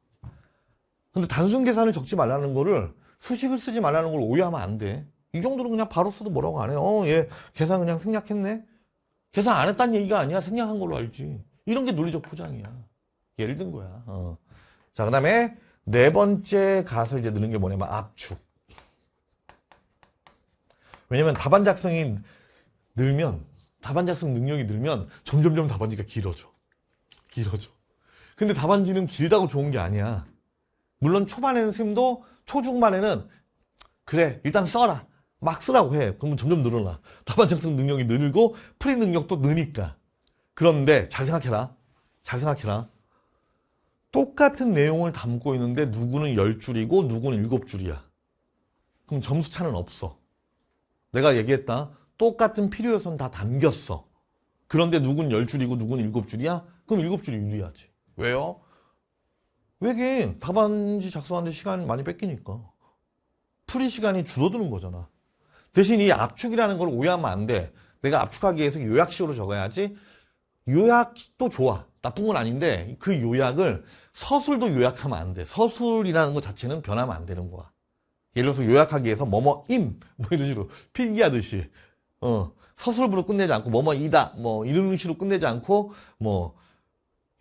근데 단순 계산을 적지 말라는 거를 수식을 쓰지 말라는 걸 오해하면 안 돼. 이 정도는 그냥 바로 써도 뭐라고 안 해요. 어, 얘 계산 그냥 생략했네. 계산 안 했다는 얘기가 아니야. 생략한 걸로 알지. 이런 게 논리적 포장이야. 예를 든 거야. 어. 자, 그 다음에 네 번째 가서 이제 넣는 게 뭐냐면 압축. 왜냐면 답안 작성이 늘면 답안 작성 능력이 늘면 점점점 답안지가 길어져. 길어져. 근데 답안지는 길다고 좋은 게 아니야. 물론 초반에는 셈도 초중반에는 그래 일단 써라 막 쓰라고 해. 그러면 점점 늘어나. 답안 작성 능력이 늘고 프리 능력도 느니까. 그런데 잘 생각해라. 잘 생각해라. 똑같은 내용을 담고 있는데 누구는 10줄이고 누구는 7줄이야. 그럼 점수 차는 없어. 내가 얘기했다. 똑같은 필요 여소다 담겼어. 그런데 누군 10줄이고 누군 7줄이야? 그럼 7줄이 유리하지. 왜요? 왜긴 답안지 작성하는데 시간이 많이 뺏기니까. 풀이 시간이 줄어드는 거잖아. 대신 이 압축이라는 걸 오해하면 안 돼. 내가 압축하기 위해서 요약식으로 적어야지 요약도 좋아. 나쁜 건 아닌데 그 요약을 서술도 요약하면 안 돼. 서술이라는 것 자체는 변하면 안 되는 거야. 예를 들어서 요약하기 위해서 뭐뭐 임뭐 이런 식으로 필기하듯이 어, 서술부로 끝내지 않고 뭐뭐 이다 뭐 이런 식으로 끝내지 않고 뭐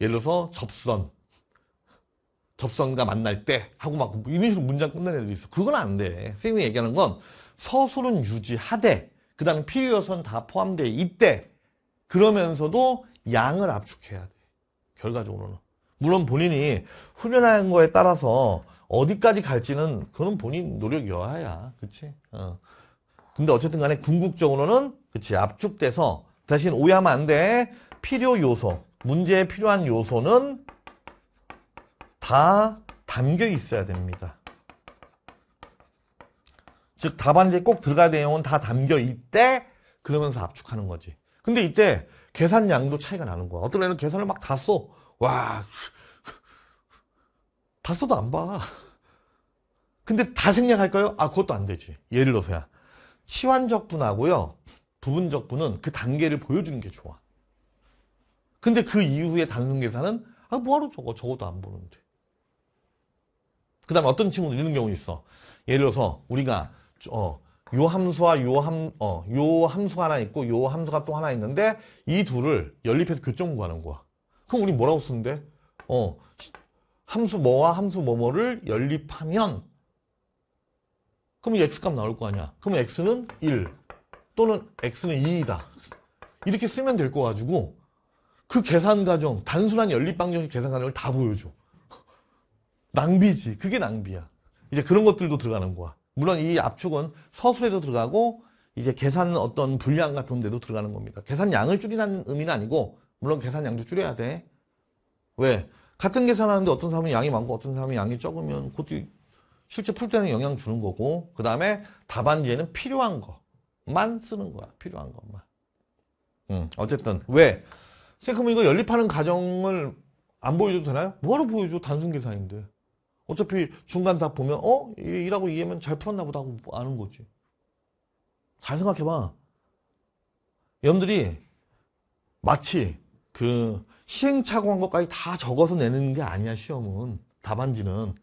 예를 들어서 접선 접선과 만날 때 하고 막 이런 식으로 문장 끝내는 애들이 있어. 그건 안 돼. 선생님이 얘기하는 건 서술은 유지하되 그 다음 필요는다 포함돼 있대 그러면서도 양을 압축해야 돼 결과적으로는 물론 본인이 훈련하는 거에 따라서 어디까지 갈지는 그건 본인 노력 여하야 그치 어. 근데 어쨌든 간에 궁극적으로는 그치 압축돼서 대신 오해하면 안돼 필요 요소 문제에 필요한 요소는 다 담겨 있어야 됩니다 즉 답안지에 꼭 들어가야 될 내용은 다 담겨 있대 그러면서 압축하는 거지. 근데 이때 계산량도 차이가 나는 거야. 어떤 애는 계산을 막 다 써. 와, 다 써도 안 봐. 근데 다 생략할까요? 아, 그것도 안 되지. 예를 들어서야. 치환적분하고요. 부분적분은 그 단계를 보여주는 게 좋아. 근데 그 이후에 단순 계산은 아, 뭐하러 저거? 저것도 안 보는데. 그 다음에 어떤 친구들 이런 경우 있어. 예를 들어서 우리가 어, 요 함수와 요 함, 어, 요 함수가 하나 있고 요 함수가 또 하나 있는데 이 둘을 연립해서 교점 구하는 거야. 그럼 우리 뭐라고 쓰는데? 어, 함수 뭐와 함수 뭐뭐를 연립하면 그럼 x값 나올 거 아니야. 그럼 x는 1 또는 x는 2이다. 이렇게 쓰면 될 거 가지고 그 계산 과정, 단순한 연립 방정식 계산 과정을 다 보여줘. 낭비지. 그게 낭비야. 이제 그런 것들도 들어가는 거야. 물론 이 압축은 서술에도 들어가고 이제 계산 어떤 분량 같은 데도 들어가는 겁니다. 계산량을 줄이라는 의미는 아니고 물론 계산량도 줄여야 돼. 왜? 같은 계산하는데 어떤 사람은 양이 많고 어떤 사람은 양이 적으면 그것도 실제 풀 때는 영향 주는 거고 그 다음에 답안지에는 필요한 것만 쓰는 거야. 필요한 것만. 음, 어쨌든 왜? 쌤 그럼 이거 연립하는 과정을 안 보여줘도 되나요? 뭐하러 보여줘? 단순 계산인데. 어차피 중간 다 보면 어? 이라고이해하면잘 풀었나 보다 하고 뭐 아는 거지. 잘 생각해봐. 여러분들이 마치 그 시행착오한 것까지 다 적어서 내는 게 아니야 시험은. 답안지는.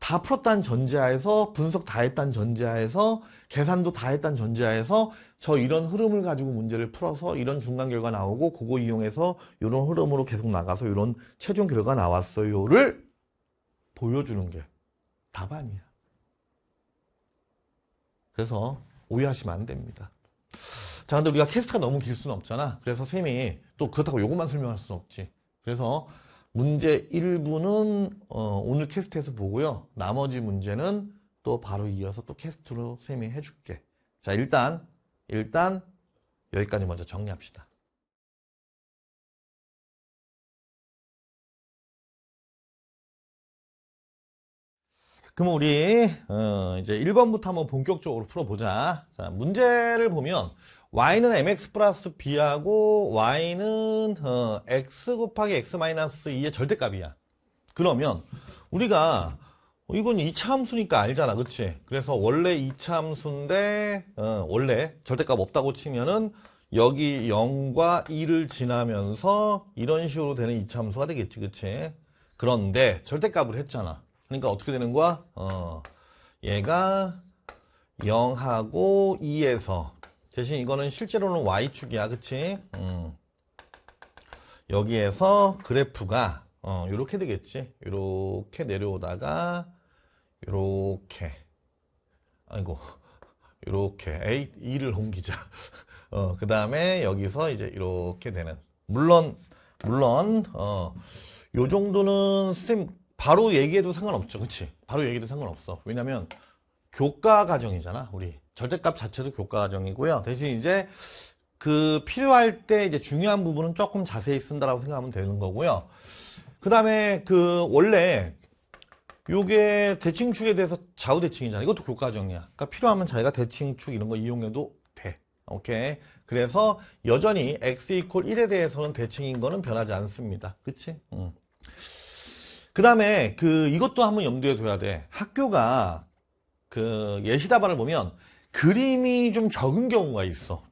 다 풀었다는 전제하에서 분석 다 했다는 전제하에서 계산도 다 했다는 전제하에서 저 이런 흐름을 가지고 문제를 풀어서 이런 중간 결과 나오고 그거 이용해서 이런 흐름으로 계속 나가서 이런 최종 결과 나왔어요를 보여주는 게 답안이야. 그래서 오해하시면 안 됩니다. 자, 근데 우리가 캐스트가 너무 길 수는 없잖아. 그래서 쌤이 또 그렇다고 요것만 설명할 수는 없지. 그래서 문제 1부는 어, 오늘 캐스트에서 보고요. 나머지 문제는 또 바로 이어서 또 캐스트로 쌤이 해줄게. 자, 일단 일단 여기까지 먼저 정리합시다. 그럼 우리 어, 이제 1번부터 한번 본격적으로 풀어보자. 자, 문제를 보면 y는 mx 플러스 b하고 y는 어, x 곱하기 x 마이너스 2의 절대값이야. 그러면 우리가 어, 이건 이차함수니까 알잖아, 그치 그래서 원래 이차함수인데 어, 원래 절대값 없다고 치면은 여기 0과 2를 지나면서 이런 식으로 되는 이차함수가 되겠지, 그치 그런데 절대값을 했잖아. 그러니까 어떻게 되는 거야? 어, 얘가 0하고 2에서 대신 이거는 실제로는 Y축이야. 그치? 음. 여기에서 그래프가 어, 이렇게 되겠지. 이렇게 내려오다가 이렇게 아이고 이렇게 A, 2를 옮기자. 어, 그 다음에 여기서 이제 이렇게 되는 물론 물론 어, 요 정도는 선생님 바로 얘기해도 상관없죠. 그치? 바로 얘기해도 상관없어. 왜냐면 교과 과정이잖아. 우리 절대값 자체도 교과 과정이고요. 대신 이제 그 필요할 때 이제 중요한 부분은 조금 자세히 쓴다라고 생각하면 되는 거고요. 그 다음에 그 원래 요게 대칭축에 대해서 좌우 대칭이잖아. 이것도 교과 과정이야. 그러니까 필요하면 자기가 대칭축 이런 거 이용해도 돼. 오케이. 그래서 여전히 x 이퀄 1에 대해서는 대칭인 거는 변하지 않습니다. 그치? 음. 그 다음에 그 이것도 한번 염두에 둬야 돼. 학교가 그예시답안을 보면 그림이 좀 적은 경우가 있어.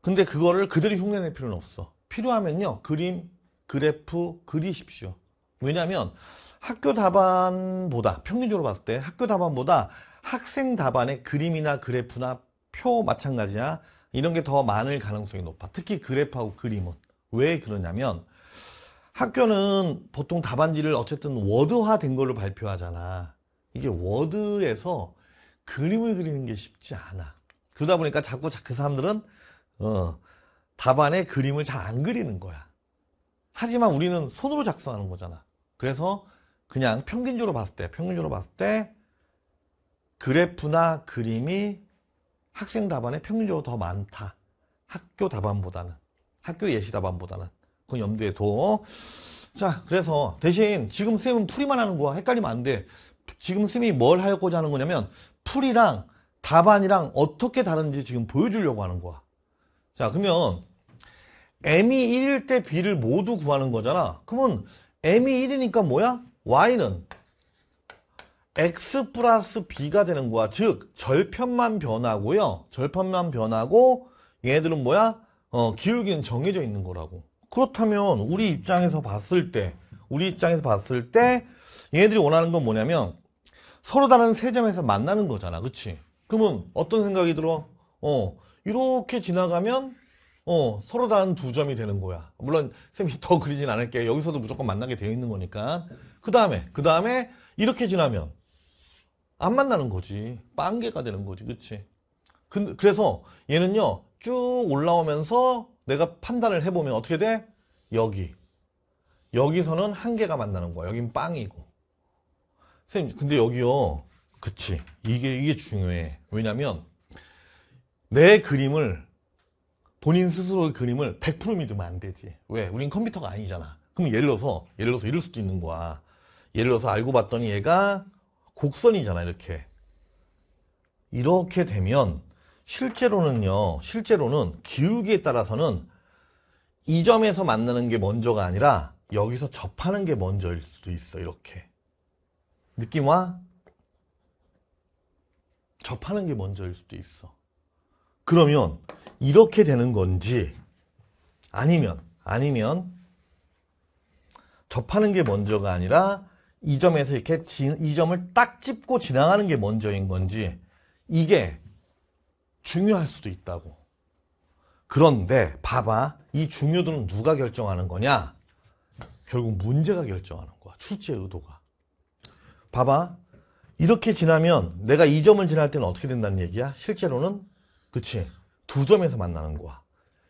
근데 그거를 그들이 흉내낼 필요는 없어. 필요하면요. 그림, 그래프 그리십시오. 왜냐하면 학교 답안보다 평균적으로 봤을 때 학교 답안보다 학생 답안의 그림이나 그래프나 표 마찬가지야 이런 게 더 많을 가능성이 높아. 특히 그래프하고 그림은. 왜 그러냐면 학교는 보통 답안지를 어쨌든 워드화 된 걸로 발표하잖아 이게 워드에서 그림을 그리는 게 쉽지 않아 그러다 보니까 자꾸 그 사람들은 어, 답안에 그림을 잘 안 그리는 거야 하지만 우리는 손으로 작성하는 거잖아 그래서 그냥 평균적으로 봤을 때 평균적으로 봤을 때 그래프나 그림이 학생 답안에 평균적으로 더 많다 학교 답안보다는 학교 예시 답안보다는 그 염두에 둬. 자, 그래서 대신 지금 쌤은 풀이만 하는 거야. 헷갈리면 안 돼. 지금 쌤이 뭘 하고자 하는 거냐면 풀이랑 답안이랑 어떻게 다른지 지금 보여주려고 하는 거야. 자, 그러면 m이 1일 때 b를 모두 구하는 거잖아. 그러면 m이 1이니까 뭐야? y는 x 플러스 b가 되는 거야. 즉 절편만 변하고요. 절편만 변하고 얘들은 뭐야? 어, 기울기는 정해져 있는 거라고. 그렇다면 우리 입장에서 봤을 때 우리 입장에서 봤을 때 얘네들이 원하는 건 뭐냐면 서로 다른 세점에서 만나는 거잖아 그치 그러면 어떤 생각이 들어 어 이렇게 지나가면 어 서로 다른 두 점이 되는 거야 물론 쌤이 더 그리진 않을게 여기서도 무조건 만나게 되어 있는 거니까 그 다음에 그 다음에 이렇게 지나면 안 만나는 거지 빵개가 되는 거지 그치 그, 그래서 얘는요 쭉 올라오면서 내가 판단을 해보면 어떻게 돼? 여기. 여기서는 한계가 만나는 거야. 여긴 빵이고. 선생님, 근데 여기요. 그치. 이게, 이게 중요해. 왜냐면, 내 그림을, 본인 스스로의 그림을 100% 믿으면 안 되지. 왜? 우린 컴퓨터가 아니잖아. 그럼 예를 들어서, 예를 들어서 이럴 수도 있는 거야. 예를 들어서 알고 봤더니 얘가 곡선이잖아, 이렇게. 이렇게 되면, 실제로는요, 실제로는 기울기에 따라서는 이 점에서 만나는 게 먼저가 아니라 여기서 접하는 게 먼저일 수도 있어, 이렇게. 느낌 와? 접하는 게 먼저일 수도 있어. 그러면 이렇게 되는 건지 아니면 아니면 접하는 게 먼저가 아니라 이 점에서 이렇게 지, 이 점을 딱 짚고 지나가는 게 먼저인 건지 이게 중요할 수도 있다고. 그런데 봐봐. 이 중요도는 누가 결정하는 거냐? 결국 문제가 결정하는 거야. 출제의 도가 봐봐. 이렇게 지나면 내가 이 점을 지날 때는 어떻게 된다는 얘기야? 실제로는 그치. 두 점에서 만나는 거야.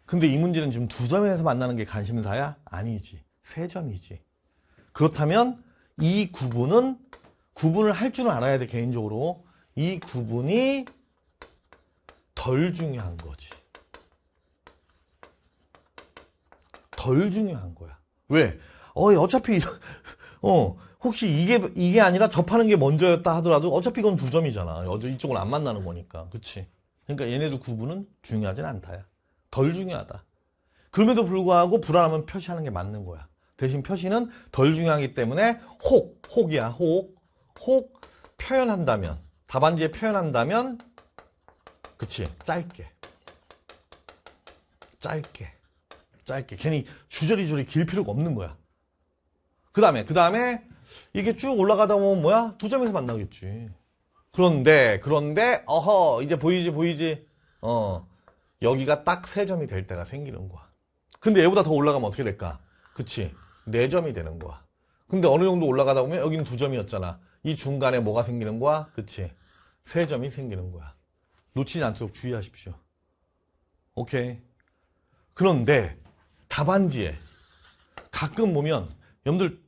근데 이 문제는 지금 두 점에서 만나는 게 관심사야? 아니지. 세 점이지. 그렇다면 이 구분은 구분을 할 줄은 알아야 돼 개인적으로. 이 구분이 덜 중요한 거지. 덜 중요한 거야. 왜? 어, 어차피 어, 혹시 이게 이게 아니라 접하는 게 먼저였다 하더라도 어차피 이건 두 점이잖아. 어제 이쪽을 안 만나는 거니까. 그치 그러니까 얘네도 구분은 중요하진 않다야. 덜 중요하다. 그럼에도 불구하고 불안하면 표시하는 게 맞는 거야. 대신 표시는 덜 중요하기 때문에 혹, 혹이야, 혹. 혹 표현한다면, 답안지에 표현한다면 그치 짧게 짧게 짧게 괜히 주저리 주저리 길 필요가 없는 거야 그 다음에 그 다음에 이게 쭉 올라가다 보면 뭐야 두 점에서 만나겠지 그런데 그런데 어허 이제 보이지 보이지 어 여기가 딱 세 점이 될 때가 생기는 거야 근데 얘보다 더 올라가면 어떻게 될까 그치 네 점이 되는 거야 근데 어느 정도 올라가다 보면 여기는 두 점이었잖아 이 중간에 뭐가 생기는 거야 그치 세 점이 생기는 거야 놓치지 않도록 주의하십시오. 오케이. 그런데 답안지에 가끔 보면 여러분들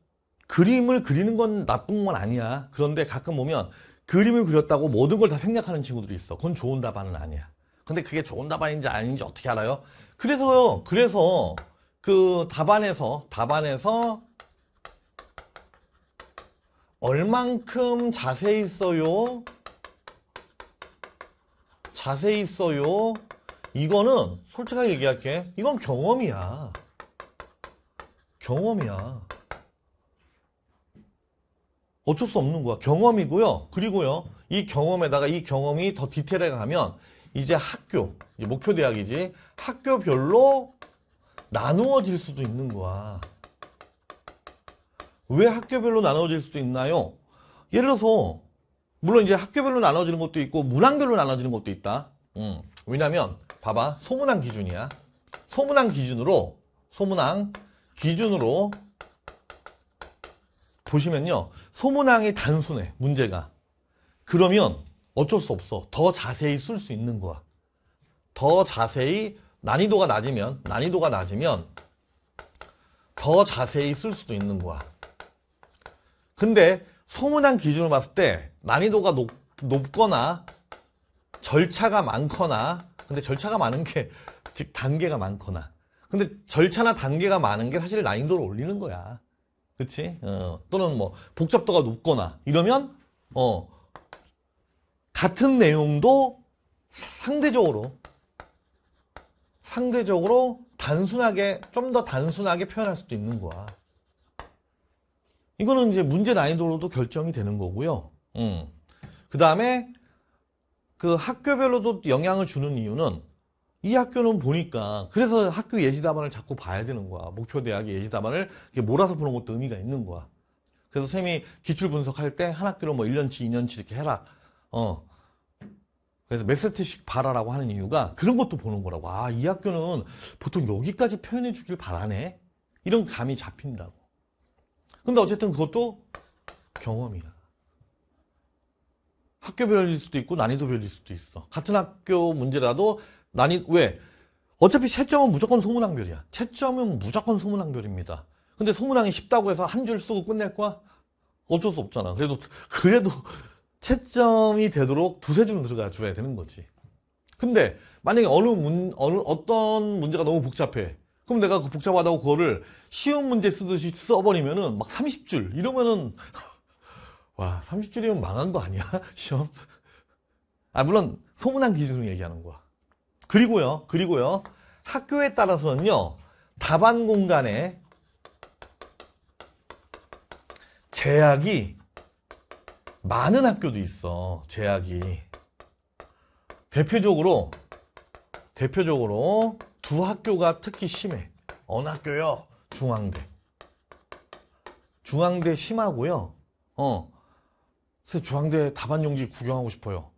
그림을 그리는 건 나쁜 건 아니야. 그런데 가끔 보면 그림을 그렸다고 모든 걸 다 생략하는 친구들이 있어. 그건 좋은 답안은 아니야. 근데 그게 좋은 답안인지 아닌지 어떻게 알아요? 그래서요. 그래서 그 답안에서 답안에서 얼만큼 자세히 써요? 자세히 써요. 이거는 솔직하게 얘기할게. 이건 경험이야. 경험이야. 어쩔 수 없는 거야. 경험이고요. 그리고요. 이 경험에다가 이 경험이 더 디테일하게 가면 이제 학교, 이제 목표 대학이지. 학교별로 나누어질 수도 있는 거야. 왜 학교별로 나누어질 수도 있나요? 예를 들어서 물론 이제 학교별로 나눠지는 것도 있고 문항별로 나눠지는 것도 있다. 음. 왜냐면 봐봐 소문항 기준이야. 소문항 기준으로 소문항 기준으로 보시면요. 소문항이 단순해. 문제가. 그러면 어쩔 수 없어. 더 자세히 쓸 수 있는 거야. 더 자세히 난이도가 낮으면 난이도가 낮으면 더 자세히 쓸 수도 있는 거야. 근데 소문한 기준으로 봤을 때 난이도가 높, 높거나 절차가 많거나 근데 절차가 많은 게 즉 단계가 많거나 근데 절차나 단계가 많은 게 사실 난이도를 올리는 거야 그치? 어, 또는 뭐 복잡도가 높거나 이러면 어 같은 내용도 상대적으로 상대적으로 단순하게 좀 더 단순하게 표현할 수도 있는 거야 이거는 이제 문제 난이도로도 결정이 되는 거고요. 음. 그 다음에 그 학교별로도 영향을 주는 이유는 이 학교는 보니까 그래서 학교 예시 답안을 자꾸 봐야 되는 거야. 목표 대학의 예시 답안을 몰아서 보는 것도 의미가 있는 거야. 그래서 쌤이 기출 분석할 때 한 학교로 뭐 1년치, 2년치 이렇게 해라. 어. 그래서 몇 세트씩 봐라라고 하는 이유가 그런 것도 보는 거라고. 아, 이 학교는 보통 여기까지 표현해 주길 바라네. 이런 감이 잡힌다고. 근데 어쨌든 그것도 경험이야. 학교별일 수도 있고 난이도별일 수도 있어. 같은 학교 문제라도 난이 왜? 어차피 채점은 무조건 소문항별이야. 채점은 무조건 소문항별입니다. 근데 소문항이 쉽다고 해서 한 줄 쓰고 끝낼 거야? 어쩔 수 없잖아. 그래도 그래도 채점이 되도록 두세 줄은 들어가 줘야 되는 거지. 근데 만약에 어느 문 어느 어떤 문제가 너무 복잡해. 그럼 내가 그 복잡하다고 그거를 쉬운 문제 쓰듯이 써버리면은 막 30줄 이러면은 와 30줄이면 망한 거 아니야 시험? 아 물론 소문난 기준으로 얘기하는 거야. 그리고요, 그리고요 학교에 따라서는요 답안 공간에 제약이 많은 학교도 있어. 제약이 대표적으로 대표적으로 두 학교가 특히 심해. 어느 학교요? 중앙대. 중앙대 심하고요. 어. 선생님 중앙대 답안용지 구경하고 싶어요.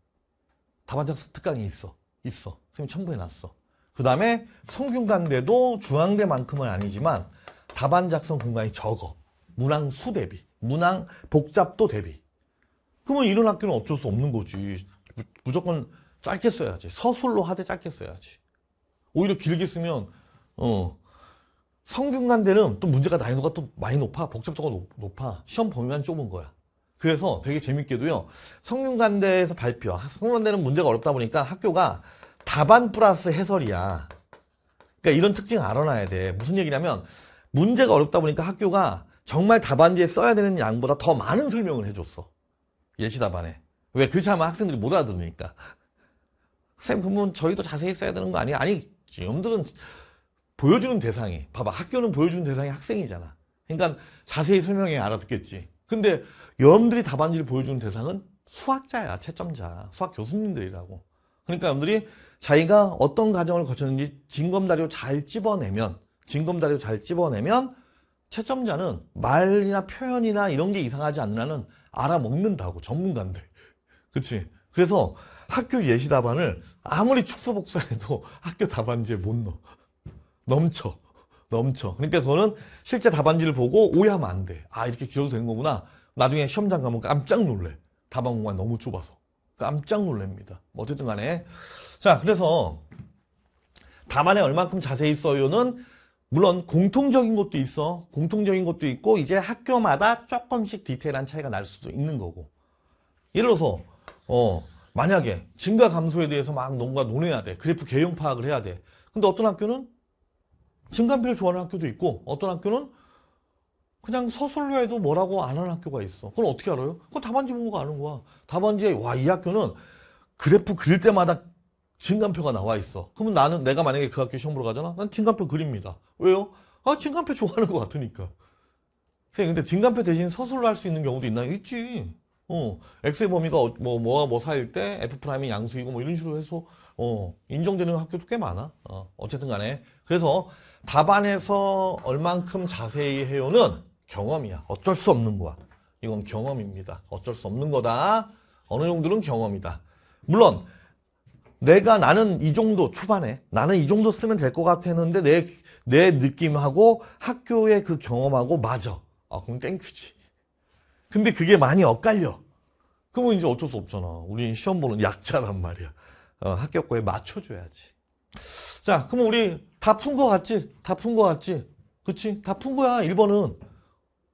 답안장 특강이 있어. 있어. 선생님 첨부해놨어. 그 다음에 성균관대도 중앙대만큼은 아니지만 답안 작성 공간이 적어. 문항 수 대비. 문항 복잡도 대비. 그러면 이런 학교는 어쩔 수 없는 거지. 무조건 짧게 써야지. 서술로 하되 짧게 써야지. 오히려 길게 쓰면 어 성균관대는 또 문제가 난이도가 또 많이 높아 복잡도가 높, 아 시험 범위만 좁은 거야 그래서 되게 재밌게도요 성균관대에서 발표 성균관대는 문제가 어렵다 보니까 학교가 답안 플러스 해설이야 그러니까 이런 특징 알아놔야 돼 무슨 얘기냐면 문제가 어렵다 보니까 학교가 정말 답안지에 써야 되는 양보다 더 많은 설명을 해줬어 예시 답안에 왜 그렇지 않으면 학생들이 못 알아들으니까 쌤 그러면 저희도 자세히 써야 되는 거 아니야? 아니 지금들은 보여주는 대상이 봐봐 학교는 보여주는 대상이 학생이잖아 그러니까 자세히 설명해 알아듣겠지 근데 여러분들이 답안지를 보여주는 대상은 수학자야 채점자 수학 교수님들이라고 그러니까 여러분들이 자기가 어떤 과정을 거쳤는지 징검다리로 잘 집어내면 징검다리로 잘 집어내면 채점자는 말이나 표현이나 이런 게 이상하지 않는 한는 알아먹는다고 전문가인데 그치 그래서 학교 예시 답안을 아무리 축소 복사해도 학교 답안지에 못 넣어. 넘쳐. 넘쳐. 그러니까 그거는 실제 답안지를 보고 오해하면 안 돼. 아, 이렇게 길어도 되는 거구나. 나중에 시험장 가면 깜짝 놀래. 답안 공간 너무 좁아서. 깜짝 놀랍니다. 뭐 어쨌든 간에. 자, 그래서 답안에 얼만큼 자세히 써요는 물론 공통적인 것도 있어. 공통적인 것도 있고 이제 학교마다 조금씩 디테일한 차이가 날 수도 있는 거고. 예를 들어서 어 만약에 증가 감소에 대해서 막 뭔가 논해야 돼. 그래프 개형 파악을 해야 돼. 근데 어떤 학교는 증감비를 좋아하는 학교도 있고 어떤 학교는 그냥 서술로 해도 뭐라고 안 하는 학교가 있어. 그걸 어떻게 알아요? 그건 답안지 보고 아는 거야. 답안지에 와 이 학교는 그래프 그릴 때마다 증감표가 나와 있어. 그러면 나는 내가 만약에 그 학교 시험 보러 가잖아. 난 증감표 그립니다. 왜요? 아 증감표 좋아하는 것 같으니까. 선생님 근데 증감표 대신 서술로 할 수 있는 경우도 있나요? 있지. 어, X의 범위가 어, 뭐, 뭐가 뭐 사일 때 F 프라임이 양수이고 뭐 이런 식으로 해서 어, 인정되는 학교도 꽤 많아. 어, 어쨌든 간에. 그래서 답안에서 얼만큼 자세히 해요는 경험이야. 어쩔 수 없는 거야. 이건 경험입니다. 어쩔 수 없는 거다. 어느 정도는 경험이다. 물론 내가 나는 이 정도 초반에 나는 이 정도 쓰면 될 것 같았는데 내, 내 느낌하고 학교의 그 경험하고 맞아. 아, 그럼 땡큐지. 근데 그게 많이 엇갈려. 그러면 이제 어쩔 수 없잖아. 우린 시험 보는 약자란 말이야. 어, 합격고에 맞춰줘야지. 자, 그럼 우리 다 푼 거 같지? 다 푼 거 같지? 그치? 다 푼 거야, 1번은.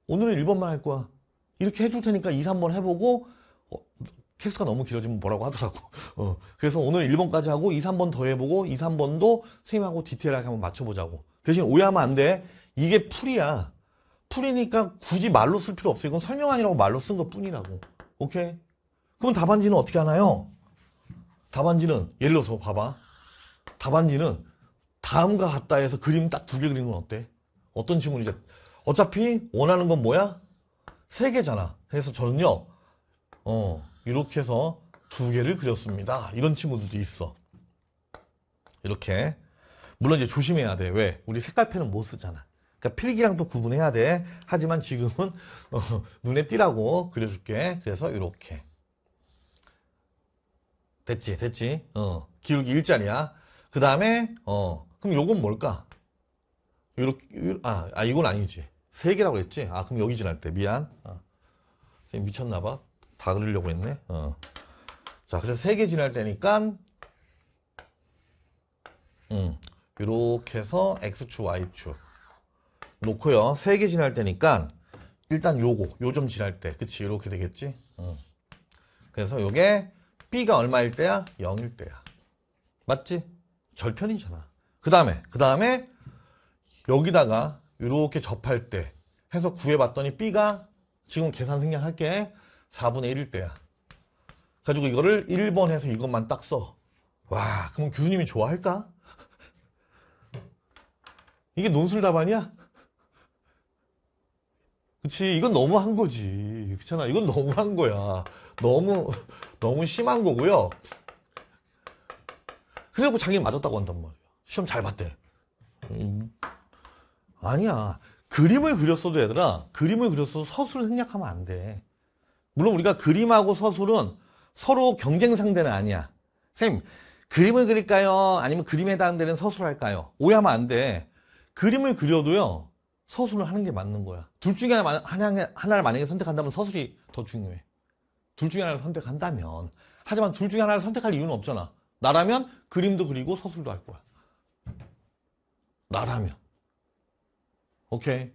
오늘은 1번만 할 거야. 이렇게 해줄 테니까 2, 3번 해보고 어, 캐스가 너무 길어지면 뭐라고 하더라고. 어, 그래서 오늘 1번까지 하고 2, 3번 더 해보고 2, 3번도 선생님하고 디테일하게 한번 맞춰보자고. 대신 오해하면 안 돼. 이게 풀이야. 풀이니까 굳이 말로 쓸 필요 없어. 요 이건 설명 아니라고 말로 쓴 것 뿐이라고. 오케이? 그럼 답안지는 어떻게 하나요? 답안지는 예를 들어서 봐봐. 답안지는 다음과 같다 해서 그림 딱 두 개 그리는 건 어때? 어떤 친구는 이제 어차피 원하는 건 뭐야? 세 개잖아. 그래서 저는요. 어, 이렇게 해서 두 개를 그렸습니다. 이런 친구들도 있어. 이렇게. 물론 이제 조심해야 돼. 왜? 우리 색깔펜은 못 쓰잖아. 그러니까 필기랑도 구분해야 돼. 하지만 지금은 어, 눈에 띄라고 그려줄게. 그래서 이렇게 됐지, 됐지. 어, 기울기 일자리야. 그 다음에 어, 그럼 요건 뭘까? 이렇게 아, 아 이건 아니지. 세 개라고 했지. 아 그럼 여기 지날 때 미안. 아, 미쳤나봐. 다 그리려고 했네. 어. 자, 그래서 세 개 지날 때니까 음, 이렇게 해서 x축, y축. 놓고요. 3개 지날 때니까 일단 요거, 요점 지날 때. 그치, 이렇게 되겠지? 응. 그래서 요게 B가 얼마일 때야? 0일 때야. 맞지? 절편이잖아. 그 다음에, 그 다음에 여기다가 이렇게 접할 때 해서 구해봤더니 B가 지금 계산 생략할게 4분의 1일 때야. 가지고 이거를 1번 해서 이것만 딱 써. 와, 그럼 교수님이 좋아할까? 이게 논술 답안이야? 그치 이건 너무한 거지 그렇잖아 이건 너무한 거야 너무 너무 심한 거고요 그리고 자기 맞았다고 한단 말이야 시험 잘 봤대 음, 아니야 그림을 그렸어도 얘들아 그림을 그렸어도 서술을 생략하면 안돼 물론 우리가 그림하고 서술은 서로 경쟁 상대는 아니야 선생님 그림을 그릴까요 아니면 그림에 해당되는 서술할까요 오해하면 안돼 그림을 그려도요 서술을 하는 게 맞는 거야. 둘 중에 하나, 하나, 하나를 만약에 선택한다면 서술이 더 중요해. 둘 중에 하나를 선택한다면. 하지만 둘 중에 하나를 선택할 이유는 없잖아. 나라면 그림도 그리고 서술도 할 거야. 나라면. 오케이.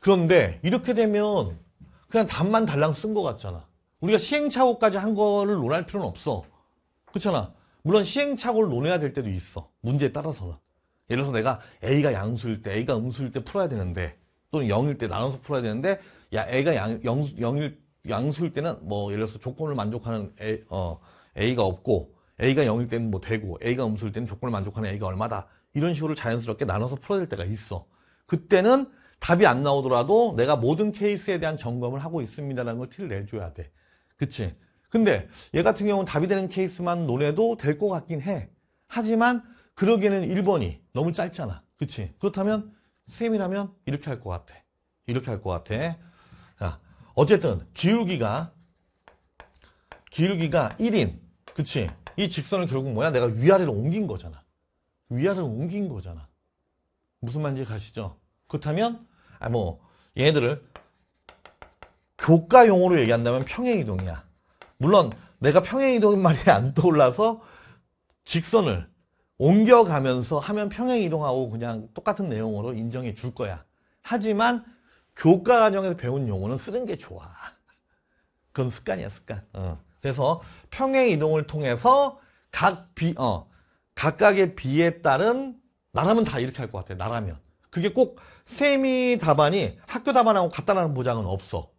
그런데 이렇게 되면 그냥 답만 달랑 쓴 것 같잖아. 우리가 시행착오까지 한 거를 논할 필요는 없어. 그렇잖아. 물론 시행착오를 논해야 될 때도 있어. 문제에 따라서는. 예를 들어서 내가 A가 양수일 때, A가 음수일 때 풀어야 되는데, 또는 0일 때 나눠서 풀어야 되는데, 야, A가 양, 0, 0일, 양수일 때는 뭐, 예를 들어서 조건을 만족하는 A, 어, A가 없고, A가 0일 때는 뭐 되고, A가 음수일 때는 조건을 만족하는 A가 얼마다. 이런 식으로 자연스럽게 나눠서 풀어야 될 때가 있어. 그때는 답이 안 나오더라도 내가 모든 케이스에 대한 점검을 하고 있습니다라는 걸 티를 내줘야 돼. 그치? 근데 얘 같은 경우는 답이 되는 케이스만 논해도 될 것 같긴 해. 하지만 그러기에는 1번이 너무 짧잖아. 그치? 그렇다면 셈이라면 이렇게 할 것 같아. 이렇게 할 것 같아. 자, 어쨌든 기울기가 기울기가 1인. 그치? 이 직선을 결국 뭐야? 내가 위아래로 옮긴 거잖아. 위아래로 옮긴 거잖아. 무슨 말인지 가시죠? 그렇다면 아 뭐 얘네들을 교과 용어로 얘기한다면 평행이동이야. 물론 내가 평행이동 말이 안 떠올라서 직선을 옮겨가면서 하면 평행 이동하고 그냥 똑같은 내용으로 인정해 줄 거야. 하지만 교과 과정에서 배운 용어는 쓰는 게 좋아. 그건 습관이야 습관. 어. 그래서 평행 이동을 통해서 각 비, 어, 각각의 비에 따른 나라면 다 이렇게 할 것 같아. 나라면. 그게 꼭 세미 답안이 학교 답안하고 같다라는 보장은 없어.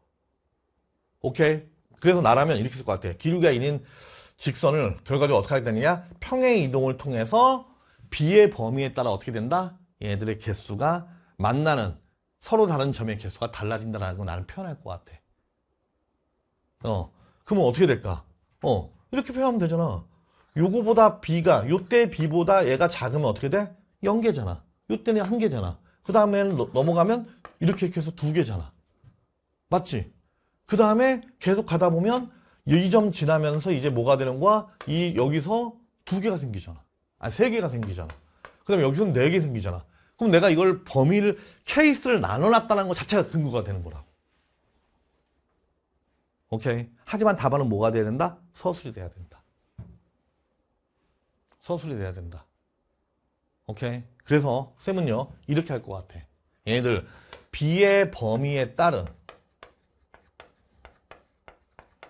오케이? 그래서 나라면 이렇게 쓸 것 같아. 기류가 있는 직선을 결과적으로 어떻게 하게 되느냐? 평행 이동을 통해서 B의 범위에 따라 어떻게 된다? 얘들의 개수가 만나는 서로 다른 점의 개수가 달라진다라는걸 나는 표현할 것 같아. 어, 그러면 어떻게 될까? 어, 이렇게 표현하면 되잖아. 요거보다 B가, 요때 B보다 얘가 작으면 어떻게 돼? 0개잖아. 요때는 1개잖아. 그다음에 넘어가면 이렇게 계속 2개잖아. 맞지? 그 다음에 계속 가다 보면 이점 지나면서 이제 뭐가 되는 거야? 이 여기서 두 개가 생기잖아. 아, 세 개가 생기잖아. 그럼 여기서는 네 개 생기잖아. 그럼 내가 이걸 범위를 케이스를 나눠놨다는 것 자체가 근거가 되는 거라고. 오케이. 하지만 답안은 뭐가 돼야 된다? 서술이 돼야 된다. 서술이 돼야 된다. 오케이. 그래서 쌤은요 이렇게 할 것 같아. 얘네들 B의 범위에 따른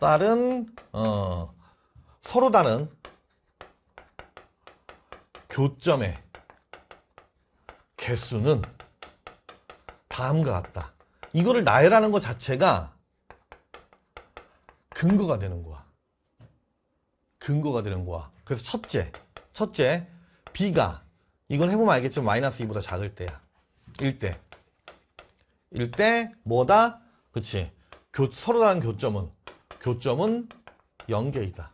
다른 어, 서로 다른 교점의 개수는 다음과 같다. 이거를 나열하는 것 자체가 근거가 되는 거야. 근거가 되는 거야. 그래서 첫째, 첫째, B가 이건 해보면 알겠지만 마이너스 2보다 작을 때야. 1대. 1대 뭐다? 그치. 교, 서로 다른 교점은 교점은 0개이다.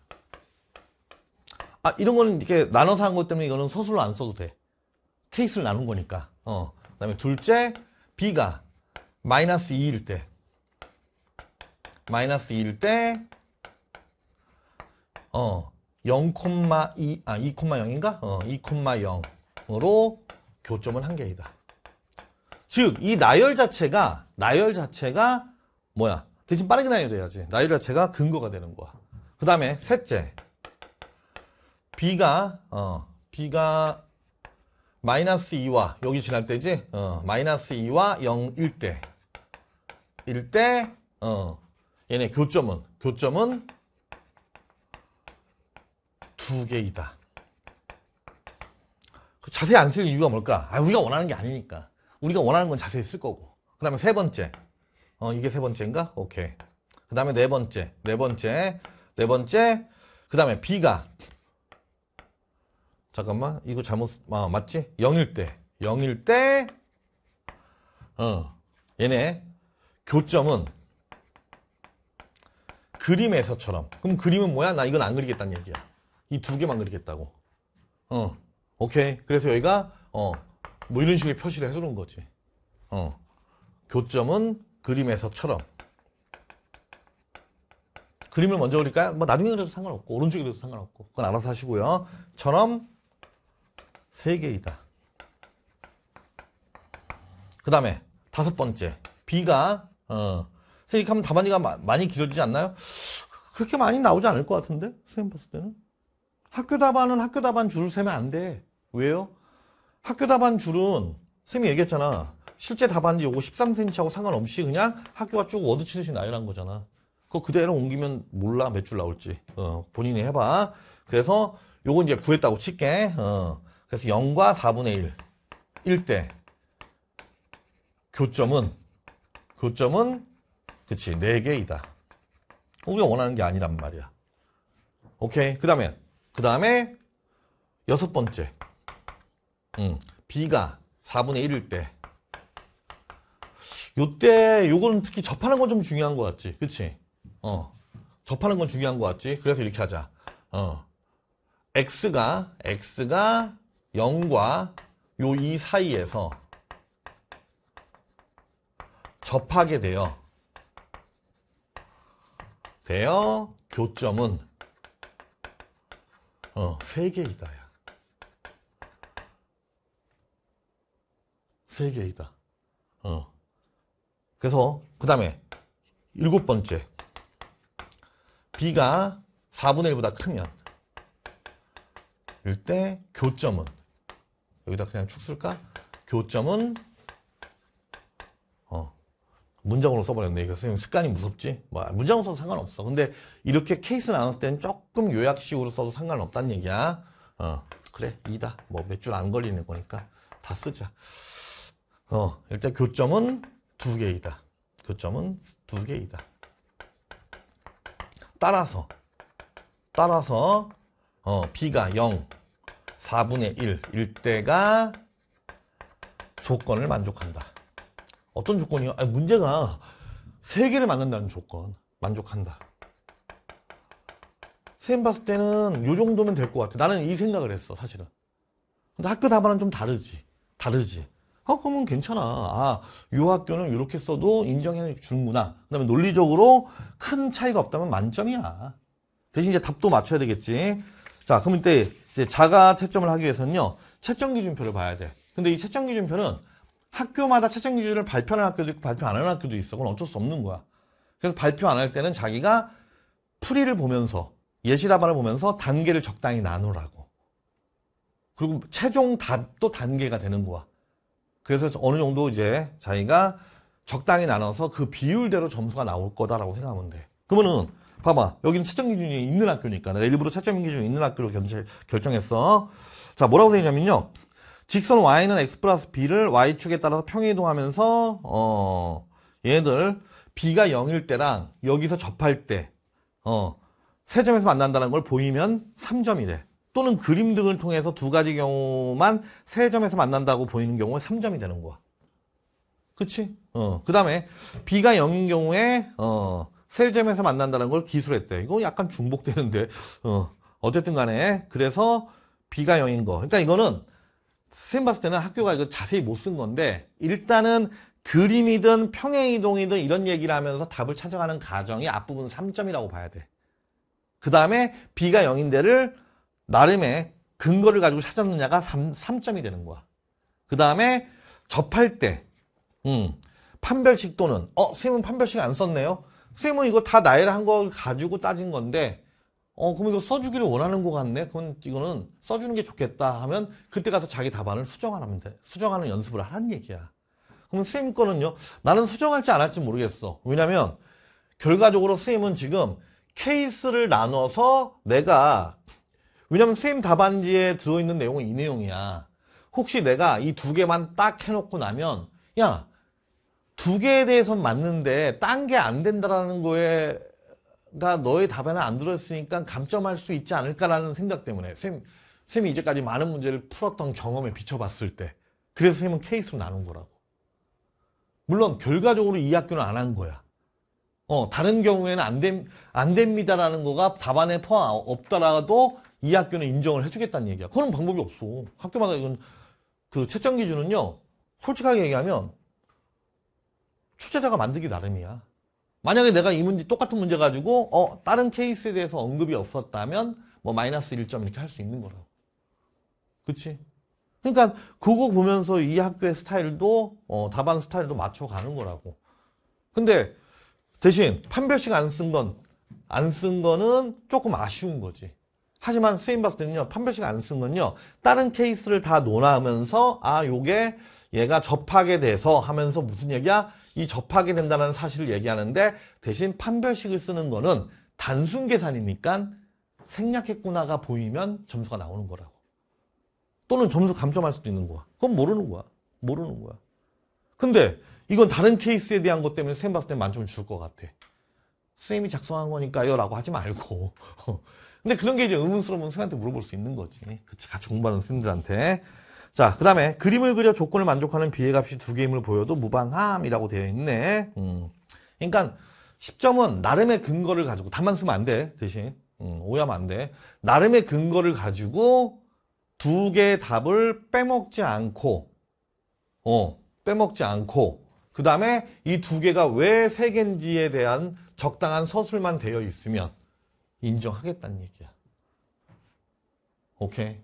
아, 이런 거는 이렇게 나눠서 한 것 때문에 이거는 서술로 안 써도 돼. 케이스를 나눈 거니까. 어. 그 다음에 둘째, b가 마이너스 2일 때. 마이너스 2일 때, 어, 0,2, 아, 2,0인가? 어, 2,0으로 교점은 한 개이다. 즉, 이 나열 자체가, 나열 자체가, 뭐야, 대신 빠르게 나열해야지. 나열자체가 근거가 되는 거야. 그 다음에 셋째. B가, 어, B가 마이너스 2와, 여기 지날 때지? 어, 마이너스 2와 0, 1대. 1대, 어, 얘네 교점은, 교점은 두 개이다. 그 자세히 안 쓸 이유가 뭘까? 아, 우리가 원하는 게 아니니까. 우리가 원하는 건 자세히 쓸 거고. 그 다음에 세 번째. 어, 이게 세 번째인가? 오케이. 그 다음에 네 번째, 네 번째, 네 번째. 그 다음에 B가 잠깐만 이거 잘못 아, 맞지? 0일 때 0일 때 어, 얘네 교점은 그림에서처럼 그럼 그림은 뭐야? 나 이건 안 그리겠다는 얘기야 이 두 개만 그리겠다고 어 오케이 그래서 여기가 어뭐 이런 식의 표시를 해주는 거지 어 교점은 그림에서처럼 그림을 먼저 그릴까요? 뭐 나중에 그려도 상관없고 오른쪽에 그려도 상관없고 그건 알아서 하시고요. 처럼 세 개이다. 그 다음에 다섯 번째 B가 어, 이렇게 하면 답안지가 많이 길어지지 않나요? 그렇게 많이 나오지 않을 것 같은데 선생님 봤을 때는 학교 답안은 학교 답안 줄을 세면 안 돼. 왜요? 학교 답안 줄은 선생님이 얘기했잖아. 실제 답안지 요거 13cm하고 상관없이 그냥 학교가 쭉 워드치듯이 나열한 거잖아. 그거 그대로 옮기면 몰라 몇 줄 나올지. 어, 본인이 해봐. 그래서 요건 이제 구했다고 칠게. 어, 그래서 0과 4분의 1. 1대. 교점은, 교점은, 그치, 4개이다. 우리가 원하는 게 아니란 말이야. 오케이. 그 다음에, 그 다음에, 여섯 번째. 음, b가 4분의 1일 때. 요때 요거는 특히 접하는 건 좀 중요한 것 같지 그치 어 접하는 건 중요한 것 같지 그래서 이렇게 하자 어 x가 x가 0과 요이 사이에서 접하게 돼요 돼요 교점은 어, 3개이다. 야. 3개이다. 어. 그래서 그 다음에 일곱 번째 B가 4분의 1보다 크면 일 때 교점은 여기다 그냥 축 쓸까? 교점은 어 문장으로 써버렸네. 이거 선생님 습관이 무섭지? 뭐 문장으로 써도 상관없어. 근데 이렇게 케이스 나눴을 때는 조금 요약식으로 써도 상관없다는 얘기야. 어 그래 이다. 뭐 몇 줄 안 걸리는 거니까 다 쓰자. 어 일단 교점은 두 개이다. 교점은 두 개이다. 따라서 따라서 어, b가 0, 4분의 1, 일대가 조건을 만족한다. 어떤 조건이요? 아니, 문제가 세개를 만난다는 조건 만족한다. 쌤 봤을 때는 요 정도면 될 것 같아. 나는 이 생각을 했어, 사실은. 근데 학교 답안은 좀 다르지. 다르지. 어, 그러면 괜찮아. 아, 요 학교는 이렇게 써도 인정해 주는구나. 그 다음에 논리적으로 큰 차이가 없다면 만점이야. 대신 이제 답도 맞춰야 되겠지. 자, 그럼 이때 이제 자가 채점을 하기 위해서는요. 채점 기준표를 봐야 돼. 근데 이 채점 기준표는 학교마다 채점 기준을 발표하는 학교도 있고 발표 안 하는 학교도 있어. 그건 어쩔 수 없는 거야. 그래서 발표 안 할 때는 자기가 풀이를 보면서 예시답안을 보면서 단계를 적당히 나누라고. 그리고 최종 답도 단계가 되는 거야. 그래서 어느 정도 이제 자기가 적당히 나눠서 그 비율대로 점수가 나올 거다라고 생각하면 돼. 그러면은 봐봐. 여기는 채점 기준이 있는 학교니까. 내가 일부러 채점 기준이 있는 학교로 견제, 결정했어. 자, 뭐라고 되 있냐면요. 직선 y는 x 플러스 b를 y축에 따라서 평행이동하면서 어 얘들 b가 0일 때랑 여기서 접할 때 어 세 점에서 만난다는 걸 보이면 3점이래. 또는 그림 등을 통해서 두 가지 경우만 세 점에서 만난다고 보이는 경우는 3점이 되는 거야. 그치? 어, 그 다음에 B가 0인 경우에 어, 세 점에서 만난다는 걸 기술했대. 이거 약간 중복되는데 어, 어쨌든 간에 그래서 B가 0인 거. 그러니까 이거는 선생님 봤을 때는 학교가 이거 자세히 못 쓴 건데 일단은 그림이든 평행이동이든 이런 얘기를 하면서 답을 찾아가는 과정이 앞부분 3점이라고 봐야 돼. 그 다음에 B가 0인 데를 나름의 근거를 가지고 찾았느냐가 3, 점이 되는 거야. 그 다음에 접할 때 음, 판별식 또는 어 선생님은 판별식 안 썼네요. 선생님은 이거 다 나열 한거 가지고 따진 건데 어 그럼 이거 써주기를 원하는 것 같네. 그건 이거는 써주는 게 좋겠다 하면 그때 가서 자기 답안을 수정하면 돼. 수정하는 연습을 하는 얘기야. 그럼 선생님 거는요. 나는 수정할지 안 할지 모르겠어. 왜냐면 결과적으로 선생님은 지금 케이스를 나눠서 내가 왜냐면 수임 답안지에 들어있는 내용은 이 내용이야. 혹시 내가 이 두 개만 딱 해놓고 나면 야, 두 개에 대해서는 맞는데 딴 게 안 된다라는 거에 가 너의 답에는 안 들었으니까 어 감점할 수 있지 않을까라는 생각 때문에 쌤, 쌤이 이제까지 많은 문제를 풀었던 경험에 비춰봤을 때 그래서 쌤은 케이스로 나눈 거라고 물론 결과적으로 이 학교는 안 한 거야 어 다른 경우에는 안, 됨, 안 됩니다라는 거가 답안에 포함 없더라도 이 학교는 인정을 해주겠다는 얘기야. 그런 방법이 없어. 학교마다 이건 그 채점 기준은요. 솔직하게 얘기하면 출제자가 만들기 나름이야. 만약에 내가 이 문제 똑같은 문제 가지고 어 다른 케이스에 대해서 언급이 없었다면 뭐 마이너스 1점 이렇게 할 수 있는 거라고. 그치? 그러니까 그거 보면서 이 학교의 스타일도 어, 답안 스타일도 맞춰가는 거라고. 근데 대신 판별식 안 쓴 건 안 쓴 거는 조금 아쉬운 거지. 하지만 스윙바스 때는요 판별식 안쓴 건요 다른 케이스를 다 논하면서 아 요게 얘가 접하게 돼서 하면서 무슨 얘기야 이 접하게 된다는 사실을 얘기하는데 대신 판별식을 쓰는 거는 단순 계산이니까 생략했구나가 보이면 점수가 나오는 거라고 또는 점수 감점할 수도 있는 거야 그건 모르는 거야 모르는 거야 근데 이건 다른 케이스에 대한 것 때문에 선생님 봤을 때 만점을 줄 것 같아 선생님이 작성한 거니까요 라고 하지 말고 근데 그런 게 이제 의문스러우면 쌤한테 물어볼 수 있는 거지. 그치, 같이 공부하는 님들한테 자, 그 다음에 그림을 그려 조건을 만족하는 비의 값이 두 개임을 보여도 무방함이라고 되어 있네. 음. 그러니까 10점은 나름의 근거를 가지고 다만 쓰면 안 돼. 대신 음, 오해하면 안 돼. 나름의 근거를 가지고 두 개의 답을 빼먹지 않고 어, 빼먹지 않고 그 다음에 이 두 개가 왜 세 개인지에 대한 적당한 서술만 되어 있으면 인정하겠다는 얘기야. 오케이.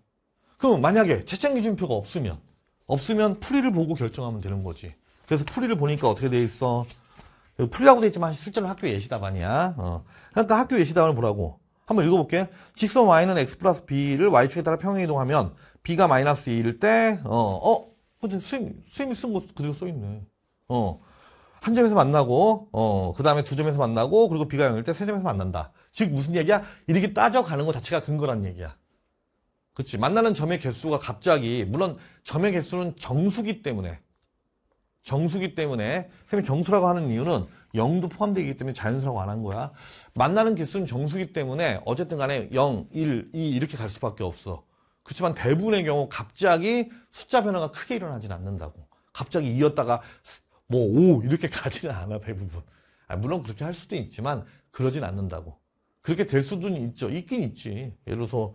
그럼 만약에 채점 기준표가 없으면 없으면 풀이를 보고 결정하면 되는 거지. 그래서 풀이를 보니까 어떻게 돼 있어? 풀이라고 돼 있지만 실제로 학교 예시 답안이야. 어. 그러니까 학교 예시 답안을 보라고. 한번 읽어볼게. 직선 y는 x 플러스 b를 y축에 따라 평행 이동하면 b가 마이너스 2일 때, 어, 어, 근데 선생님, 선생님이 쓴 거 그대로 써있네. 어. 한 점에서 만나고, 어, 그 다음에 두 점에서 만나고, 그리고 b가 0일 때 세 점에서 만난다. 즉 무슨 얘기야? 이렇게 따져가는 것 자체가 근거란 얘기야. 그렇지 만나는 점의 개수가 갑자기 물론 점의 개수는 정수기 때문에 정수기 때문에 선생님이 정수라고 하는 이유는 0도 포함되기 때문에 자연수라고 안한 거야 만나는 개수는 정수기 때문에 어쨌든 간에 0, 1, 2 이렇게 갈 수밖에 없어 그렇지만 대부분의 경우 갑자기 숫자 변화가 크게 일어나진 않는다고 갑자기 이었다가 뭐5 이렇게 가지는 않아 대부분 아, 물론 그렇게 할 수도 있지만 그러진 않는다고 그렇게 될 수는 있죠. 있긴 있지. 예를 들어서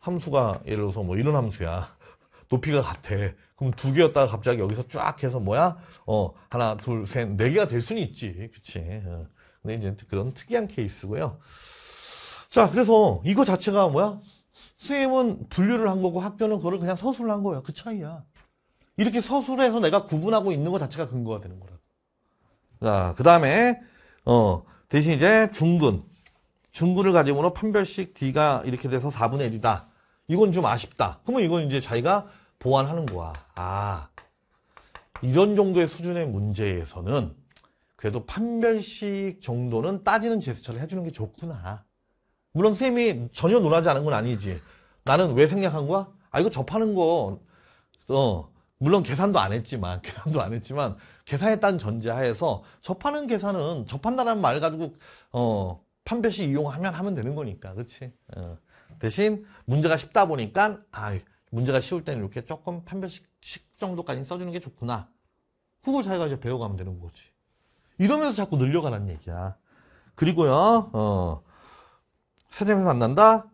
함수가 예를 들어서 뭐 이런 함수야. 높이가 같아. 그럼 두 개였다가 갑자기 여기서 쫙 해서 뭐야? 어, 하나, 둘, 셋, 네 개가 될 수는 있지. 그치. 어. 근데 이제 그런 특이한 케이스고요. 자, 그래서 이거 자체가 뭐야? 선생님은 분류를 한 거고 학교는 그거를 그냥 서술을 한 거예요. 그 차이야. 이렇게 서술해서 내가 구분하고 있는 것 자체가 근거가 되는 거라고. 자, 그 다음에, 어, 대신 이제 중근. 중근을 가지고는 판별식 D가 이렇게 돼서 4분의 1이다. 이건 좀 아쉽다. 그러면 이건 이제 자기가 보완하는 거야. 아, 이런 정도의 수준의 문제에서는 그래도 판별식 정도는 따지는 제스처를 해주는 게 좋구나. 물론 쌤이 전혀 논하지 않은 건 아니지. 나는 왜 생략한 거야? 아, 이거 접하는 거, 어, 물론 계산도 안 했지만, 계산도 안 했지만, 계산했다는 전제하에서 접하는 계산은 접한다는 말 가지고, 어, 판별시 이용하면 하면 되는 거니까 그렇지 어. 대신 문제가 쉽다 보니까 아 문제가 쉬울 때는 이렇게 조금 판별식 정도까지 써주는 게 좋구나 그걸 자기가 이제 배워가면 되는 거지 이러면서 자꾸 늘려가는 얘기야 그리고요 어, 세점에서 만난다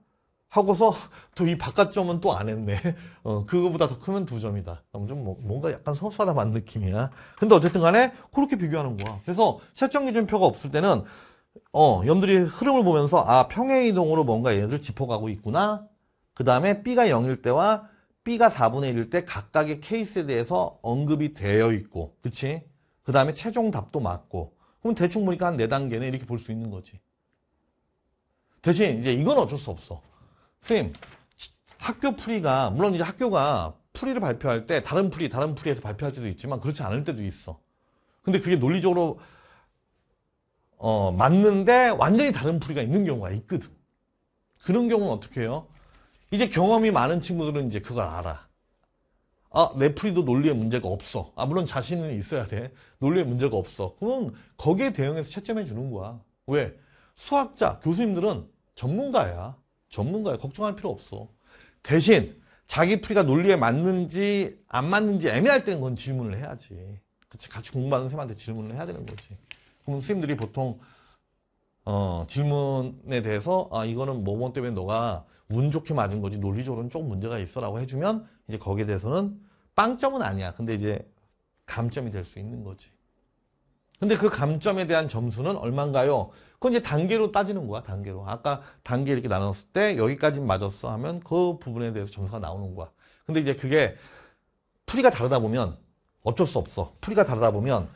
하고서 또 이 바깥 점은 또 안 했네 어, 그거보다 더 크면 두 점이다 그럼 좀 뭐, 뭔가 약간 소수하다 만 느낌이야 근데 어쨌든 간에 그렇게 비교하는 거야 그래서 채점 기준표가 없을 때는 어, 염들이 흐름을 보면서 아, 평행 이동으로 뭔가 얘네들 짚어가고 있구나. 그 다음에 B가 0일 때와 B가 4분의 1일 때 각각의 케이스에 대해서 언급이 되어 있고, 그치? 그 다음에 최종 답도 맞고. 그럼 대충 보니까 한 4단계네. 이렇게 볼 수 있는 거지. 대신 이제 이건 어쩔 수 없어. 선생님, 학교 풀이가, 물론 이제 학교가 풀이를 발표할 때 다른 풀이, 다른 풀이에서 발표할 때도 있지만 그렇지 않을 때도 있어. 근데 그게 논리적으로 어, 맞는데 완전히 다른 풀이가 있는 경우가 있거든. 그런 경우는 어떻게 해요? 이제 경험이 많은 친구들은 이제 그걸 알아. 아, 내 풀이도 논리에 문제가 없어. 아, 물론 자신은 있어야 돼. 논리에 문제가 없어. 그럼 거기에 대응해서 채점해 주는 거야. 왜? 수학자, 교수님들은 전문가야. 전문가야. 걱정할 필요 없어. 대신 자기 풀이가 논리에 맞는지 안 맞는지 애매할 때는 그건 질문을 해야지. 그치? 같이 공부하는 쌤한테 질문을 해야 되는 거지. 선생님들이 보통 어, 질문에 대해서 아 이거는 뭐뭐 때문에 너가 운 좋게 맞은 거지 논리적으로는 조금 문제가 있어라고 해주면 이제 거기에 대해서는 빵점은 아니야. 근데 이제 감점이 될 수 있는 거지. 근데 그 감점에 대한 점수는 얼만가요? 그건 이제 단계로 따지는 거야. 단계로. 아까 단계 이렇게 나눴을 때 여기까지 맞았어 하면 그 부분에 대해서 점수가 나오는 거야. 근데 이제 그게 풀이가 다르다 보면 어쩔 수 없어. 풀이가 다르다 보면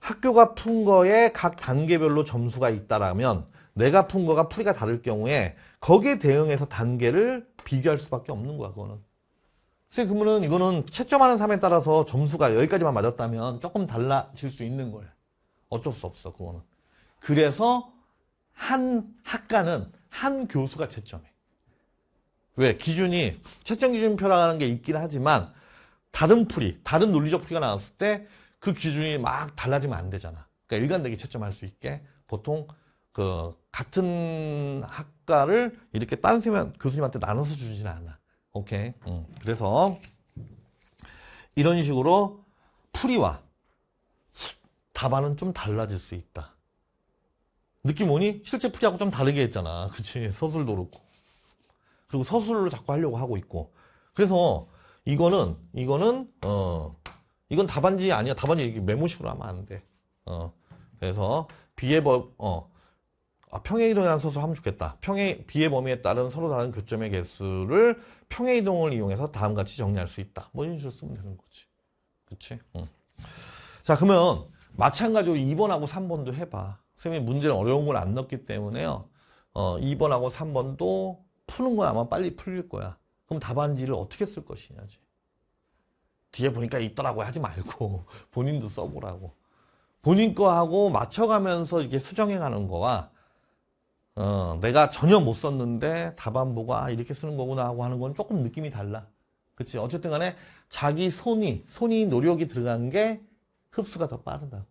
학교가 푼 거에 각 단계별로 점수가 있다라면 내가 푼 거가 풀이가 다를 경우에 거기에 대응해서 단계를 비교할 수밖에 없는 거야 그거는 선생님 그러면 이거는 채점하는 사람에 따라서 점수가 여기까지만 맞았다면 조금 달라질 수 있는 거예요 어쩔 수 없어 그거는 그래서 한 학과는 한 교수가 채점해 왜? 기준이 채점 기준표라는 게 있긴 하지만 다른 풀이, 다른 논리적 풀이가 나왔을 때그 기준이 막 달라지면 안 되잖아. 그러니까 일관되게 채점할 수 있게 보통 그 같은 학과를 이렇게 딴 선생님, 교수님한테 나눠서 주진 않아. 오케이. 음. 그래서 이런 식으로 풀이와 답안은 좀 달라질 수 있다. 느낌 오니? 실제 풀이하고 좀 다르게 했잖아. 그치? 서술도 그렇고. 그리고 서술로 자꾸 하려고 하고 있고. 그래서 이거는, 이거는, 어, 이건 답안지 아니야. 답안지 이렇게 메모식으로 하면 안 돼. 어. 그래서 비의 법, 어. 아, 평행 이동이라는 소설 하면 좋겠다. 평행, B의 범위에 따른 서로 다른 교점의 개수를 평행 이동을 이용해서 다음같이 정리할 수 있다. 뭐 이런 식으로 쓰면 되는 거지. 그치? 응. 자, 그러면 마찬가지로 2번하고 3번도 해봐. 선생님이 문제는 어려운 걸 안 넣었기 때문에요. 어, 2번하고 3번도 푸는 건 아마 빨리 풀릴 거야. 그럼 답안지를 어떻게 쓸 것이냐지. 뒤에 보니까 있더라고 하지 말고 본인도 써보라고. 본인 거하고 맞춰가면서 이게 수정해가는 거와 어, 내가 전혀 못 썼는데 답안 보고 아 이렇게 쓰는 거구나 하고 하는 건 조금 느낌이 달라. 그치? 어쨌든 간에 자기 손이 손이 노력이 들어간 게 흡수가 더 빠르다고.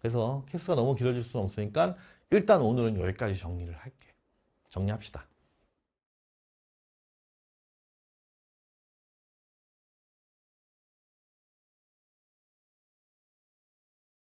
그래서 케스가 너무 길어질 수는 없으니까 일단 오늘은 여기까지 정리를 할게. 정리합시다.